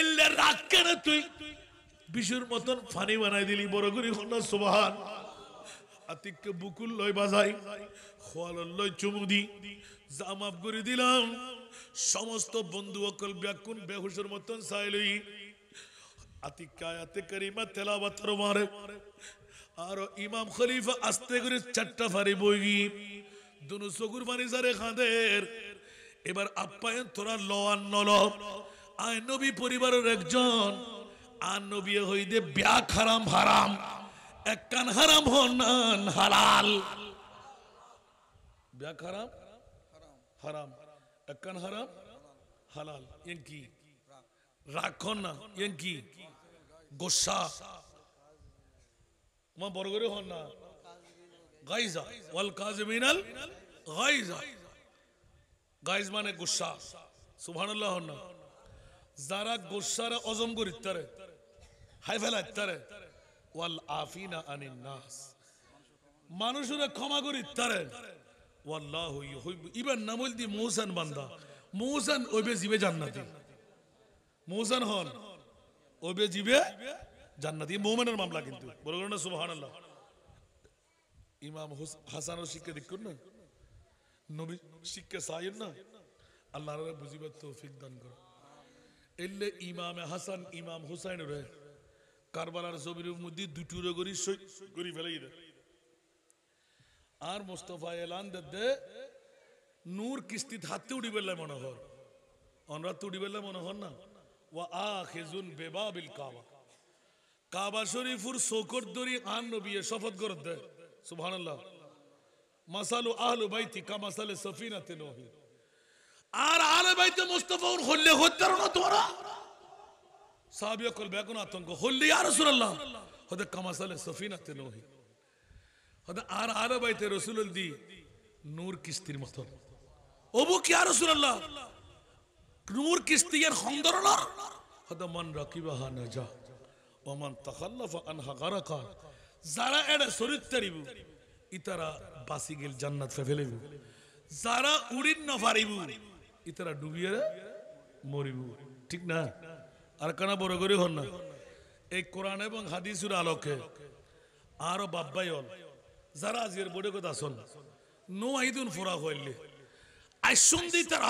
এলে রাগ কেন তুই বিশুর মতন ফানি বানাই দিলি বড় করি হন সোবাহান আতিককে বুকুল লয় বাজাই খোয়ালর লয় চুমু দি জাম আপ করে দিলাম সমস্ত বন্ধু অকল ব্যাকুন বেহুশের মতন সাইলই আতিকা আতে করিমা তেলাবাতর মারে আর ইমাম খলিফা আস্তে করে চারটা ফারি বইগি দুনু সগুর মানি যারে খাঁদের এবার আপ্যায়ন তোরা ল আর নল আর নবী পরিবারের একজন আর নবী হইদে ব্যাক হারাম হারাম এক কান হারাম হন হালাল ব্যাক হারাম হারাম এক কান হারাম হালাল এন কি রাখন না এন কি গোসা মা বড় করে হন না গাইজা ওয়াল কাজমিনাল গাইজা গাইজ মানে গুসা সুবহানাল্লাহ হন না যারা গোসার অজম করি তারে হাই ফেলাই তারে ওয়াল আফিনা আনিন নাস মানুষরে ক্ষমা করি তারে ওয়াল্লাহু ইউহিব ইবন নামুল দি মুহসান বান্দা মুহসান ওবে জিবে জান্নাতি মুহসান হন ওবে জিবে জান্নাতি মুমিনের মামলা কিন্তু বলে না সুবহানাল্লাহ ইমাম হাসান ও শিক্ষা দিক না নবী শিক্ষা সাহেব না আল্লাহর বুঝিবার তৌফিক দান করো এলে ইমাম হাসান ইমাম হুসাইন রে কারবালার জমির মধ্যে দুটুরে গড়ি গরি ফেলাই দেয় আর মোস্তফা এলান দে নূর কিস্তি হাতে উড়ি বেলা মনোহর অনরাত উড়ি মনে মনোহর না ও আ খেজুন বেবা বিল কাবা কাবা শরীফুর শোকর দরি আন নবিয়ে শপথ করে দে সুবহানাল্লাহ মাসালু আহলু বাইতি কামাসালে সফিনাতে নহী আর আলে বাইতে মুস্তফাউন হল্লে হইতে না তোমরা সাহাবিয়া কল বেগুন আতঙ্ক হল্লি আর রসুল্লাহ হতে কামাসালে সফিনাতে নহি হতে আর আলে বাইতে রসুল দি নূর কিস্তির মতন অবু কি আর রসুল্লাহ নূর কিস্তি এর হন্দরলার হতে মান রাকিবাহা না যা ওমান তাখাল্লাফা আনহা গারাকা যারা এটা শরীর তারিব ইতারা বাসি গেল জান্নাত ফেলেব যারা উড়িন না ইতারা ডুবিয়ে মরিব ঠিক না আর কানা বড় করে হন না এই কোরআন এবং হাদিসুর আলোকে আরো বাব্বাই অল যারা আজির বোর্ডে কথা শোন নো আইদুন ফোরা হইলে আইসুন দি তার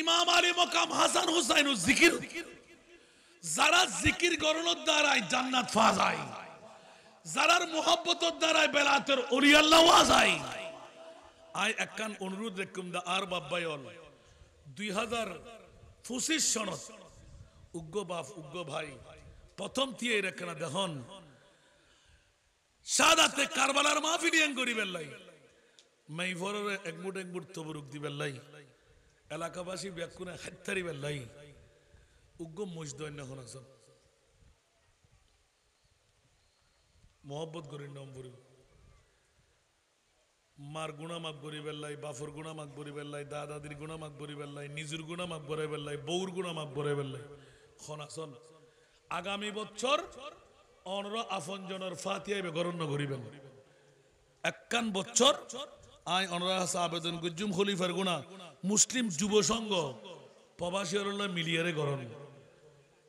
ইমাম আলী মকাম হাসান হুসাইন জিকির যারা জিকির গরণর দ্বারাই জান্নাত যারার দ্বারাই বেলাতের ওরিয়াল্লাহ যায় আয় একখান অনুরোধ রেখুম দা আর অল দুই হাজার পঁচিশ সনত উগ্র বাপ উগ্র ভাই প্রথম দিয়ে রেখানা দেহন সাদাতে কারবালার মা মাহফিলিয়ান করিবেন লাই মেই ভরের একমুট একমুট তবরুক দিবেন লাই এলাকাবাসী ব্যাকুনে হাত্তারিবেন লাই উগ্র মসজিদ অন্য হন একজন মহব্বত করেন নাম মার গুণা মাপ করি বেল্লাই বাফুর গুণা মাপ করি বেল্লাই দাদির গুণা মাপ করি বেল্লাই নিজের গুণা মাপ করে বেল্লাই বউর গুণা মাপ করে বেল্লাই খনাসন আগামী বছর অনর আফনজনের ফাতিয়া গরণ্য করিবেন একান বছর আই অনর হাসা আবেদন গুজুম খলিফার গুণা মুসলিম যুব সংঘ প্রবাসী মিলিয়ারে গরণ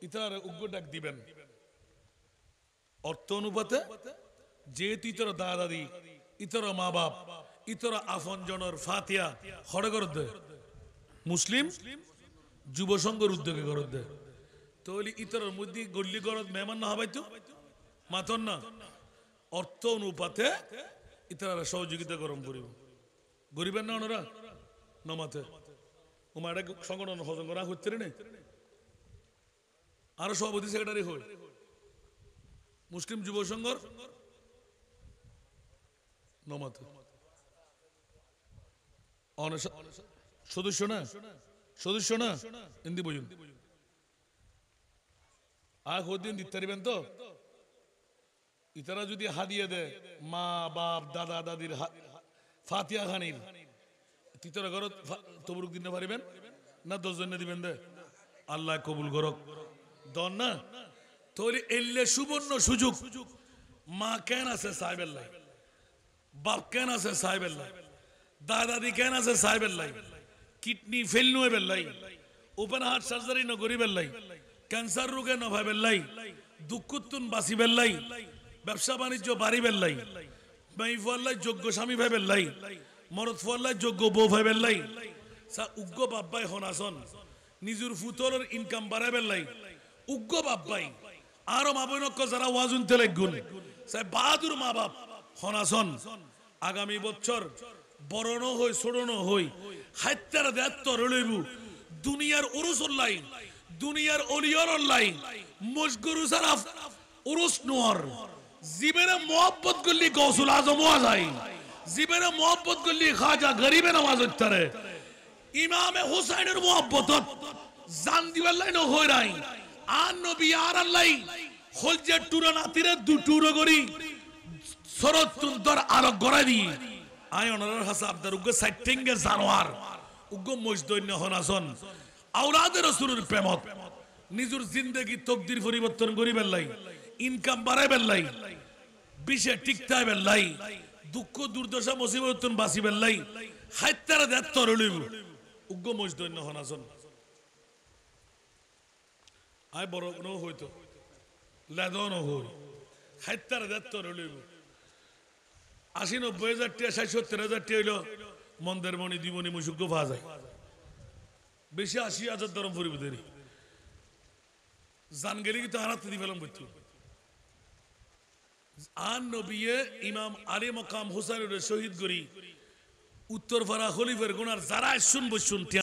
ইতার উগ্র ডাক দিবেন অর্থ অনুপাতে যেহেতু ইতর দাদি ইতর মা বাপ ইতর জনর ফাতিয়া হরে করে মুসলিম যুব সংঘর উদ্যোগে করে দে তাহলে ইতরের মধ্যে গল্লি গরদ মেহমান না হবাই তো মাথন না অর্থ অনুপাতে ইতরারা সহযোগিতা গরম করিব গরিবের না ওনারা নমাতে এটা সংগঠন হজম করা হচ্ছে রে আরো সভাপতি সেক্রেটারি হই মুসলিম যুব সংঘর নমাতে সদস্য না সদস্য না হিন্দি বুঝুন দিতে তো ইতারা যদি দেয় মা বাপ দাদা দাদির ফাতিয়া খানির তিতরা ঘর তবরুক পারিবেন না দশজনে দিবেন দে আল্লাহ কবুল গরক দন না তাহলে এলে সুবর্ণ সুযোগ মা কেন আছে সাহেবের বাপ কেন আছে সাহেবের লাই দাদাদি কেন আছে সাহেবের লাই কিডনি ফেল নুয়েবের লাই ওপেন হার্ট সার্জারি ন গরিবের লাই ক্যান্সার রোগে ন ভাইবের লাই দুঃখতুন লাই ব্যবসা বাণিজ্য বাড়িবের লাই মাই ফল্লাই যোগ্য স্বামী ভাইবের লাই মরদ ফল্লাই যোগ্য বউ ভাইবের লাই সা উগ্র বাব্বাই হনাসন নিজের ফুতলের ইনকাম বাড়াবের লাই উগ্র বাব্বাই আরো মা যারা ওয়াজুন তেলে গুণ বাহাদুর মা বাপ হনাসন আগামী বছর বরণ হই ছোড়নো হই হাত্যার দেয়াত্তর লইবু দুনিয়ার উরুসর লাইন দুনিয়ার অলিয়র লাইন মজগুরু সারাফ উরুস নোয়ার জিবেরে মোহাব্বত করলি গৌসুল আজম হওয়া যায় জিবেরে মোহাব্বত করলি খাজা গরিবে নামাজ উত্তরে ইমামে হুসাইনের মোহাব্বতত জান দিবার লাইন হই রাই আর নবী আর আল্লাহ হলজে যে টুরা নাতিরে দু টুরো করি শরৎ তুন্দর আরো গড়াই দিয়ে আই অনারার হাসা আপনার উগ্র সাইটিংগে জানোয়ার উগ্র মজদৈন্য হনাজন আওলাদের রাসূলের প্রেমত নিজের জিন্দেগি তকদির পরিবর্তন করি লাই ইনকাম বাড়াইবেন লাই বিশে টিকতাই লাই দুঃখ দুর্দশা মুসিবতন বাসিবেন লাই হাইতারা দেয় তরলিব উগ্র মজদৈন্য হনাজন আই বড় হইতো লাদন হই হাইতারা দেয় তরলিব আশি নব্বই হাজার টিয়া ষাট সত্তর হাজার টিয়া হইল মন্দের মণি দিবনি মুসুক পাওয়া যায় বেশি আশি হাজার দরম ফুরিব দেরি জান গেলে কিন্তু হারাতে দি ফেলাম বুঝতে আন নবিয়ে ইমাম আলী মকাম হুসাইনের শহীদ গরি উত্তর উত্তরপাড়া হলিফের গুনার যারা শুনবো শুনতে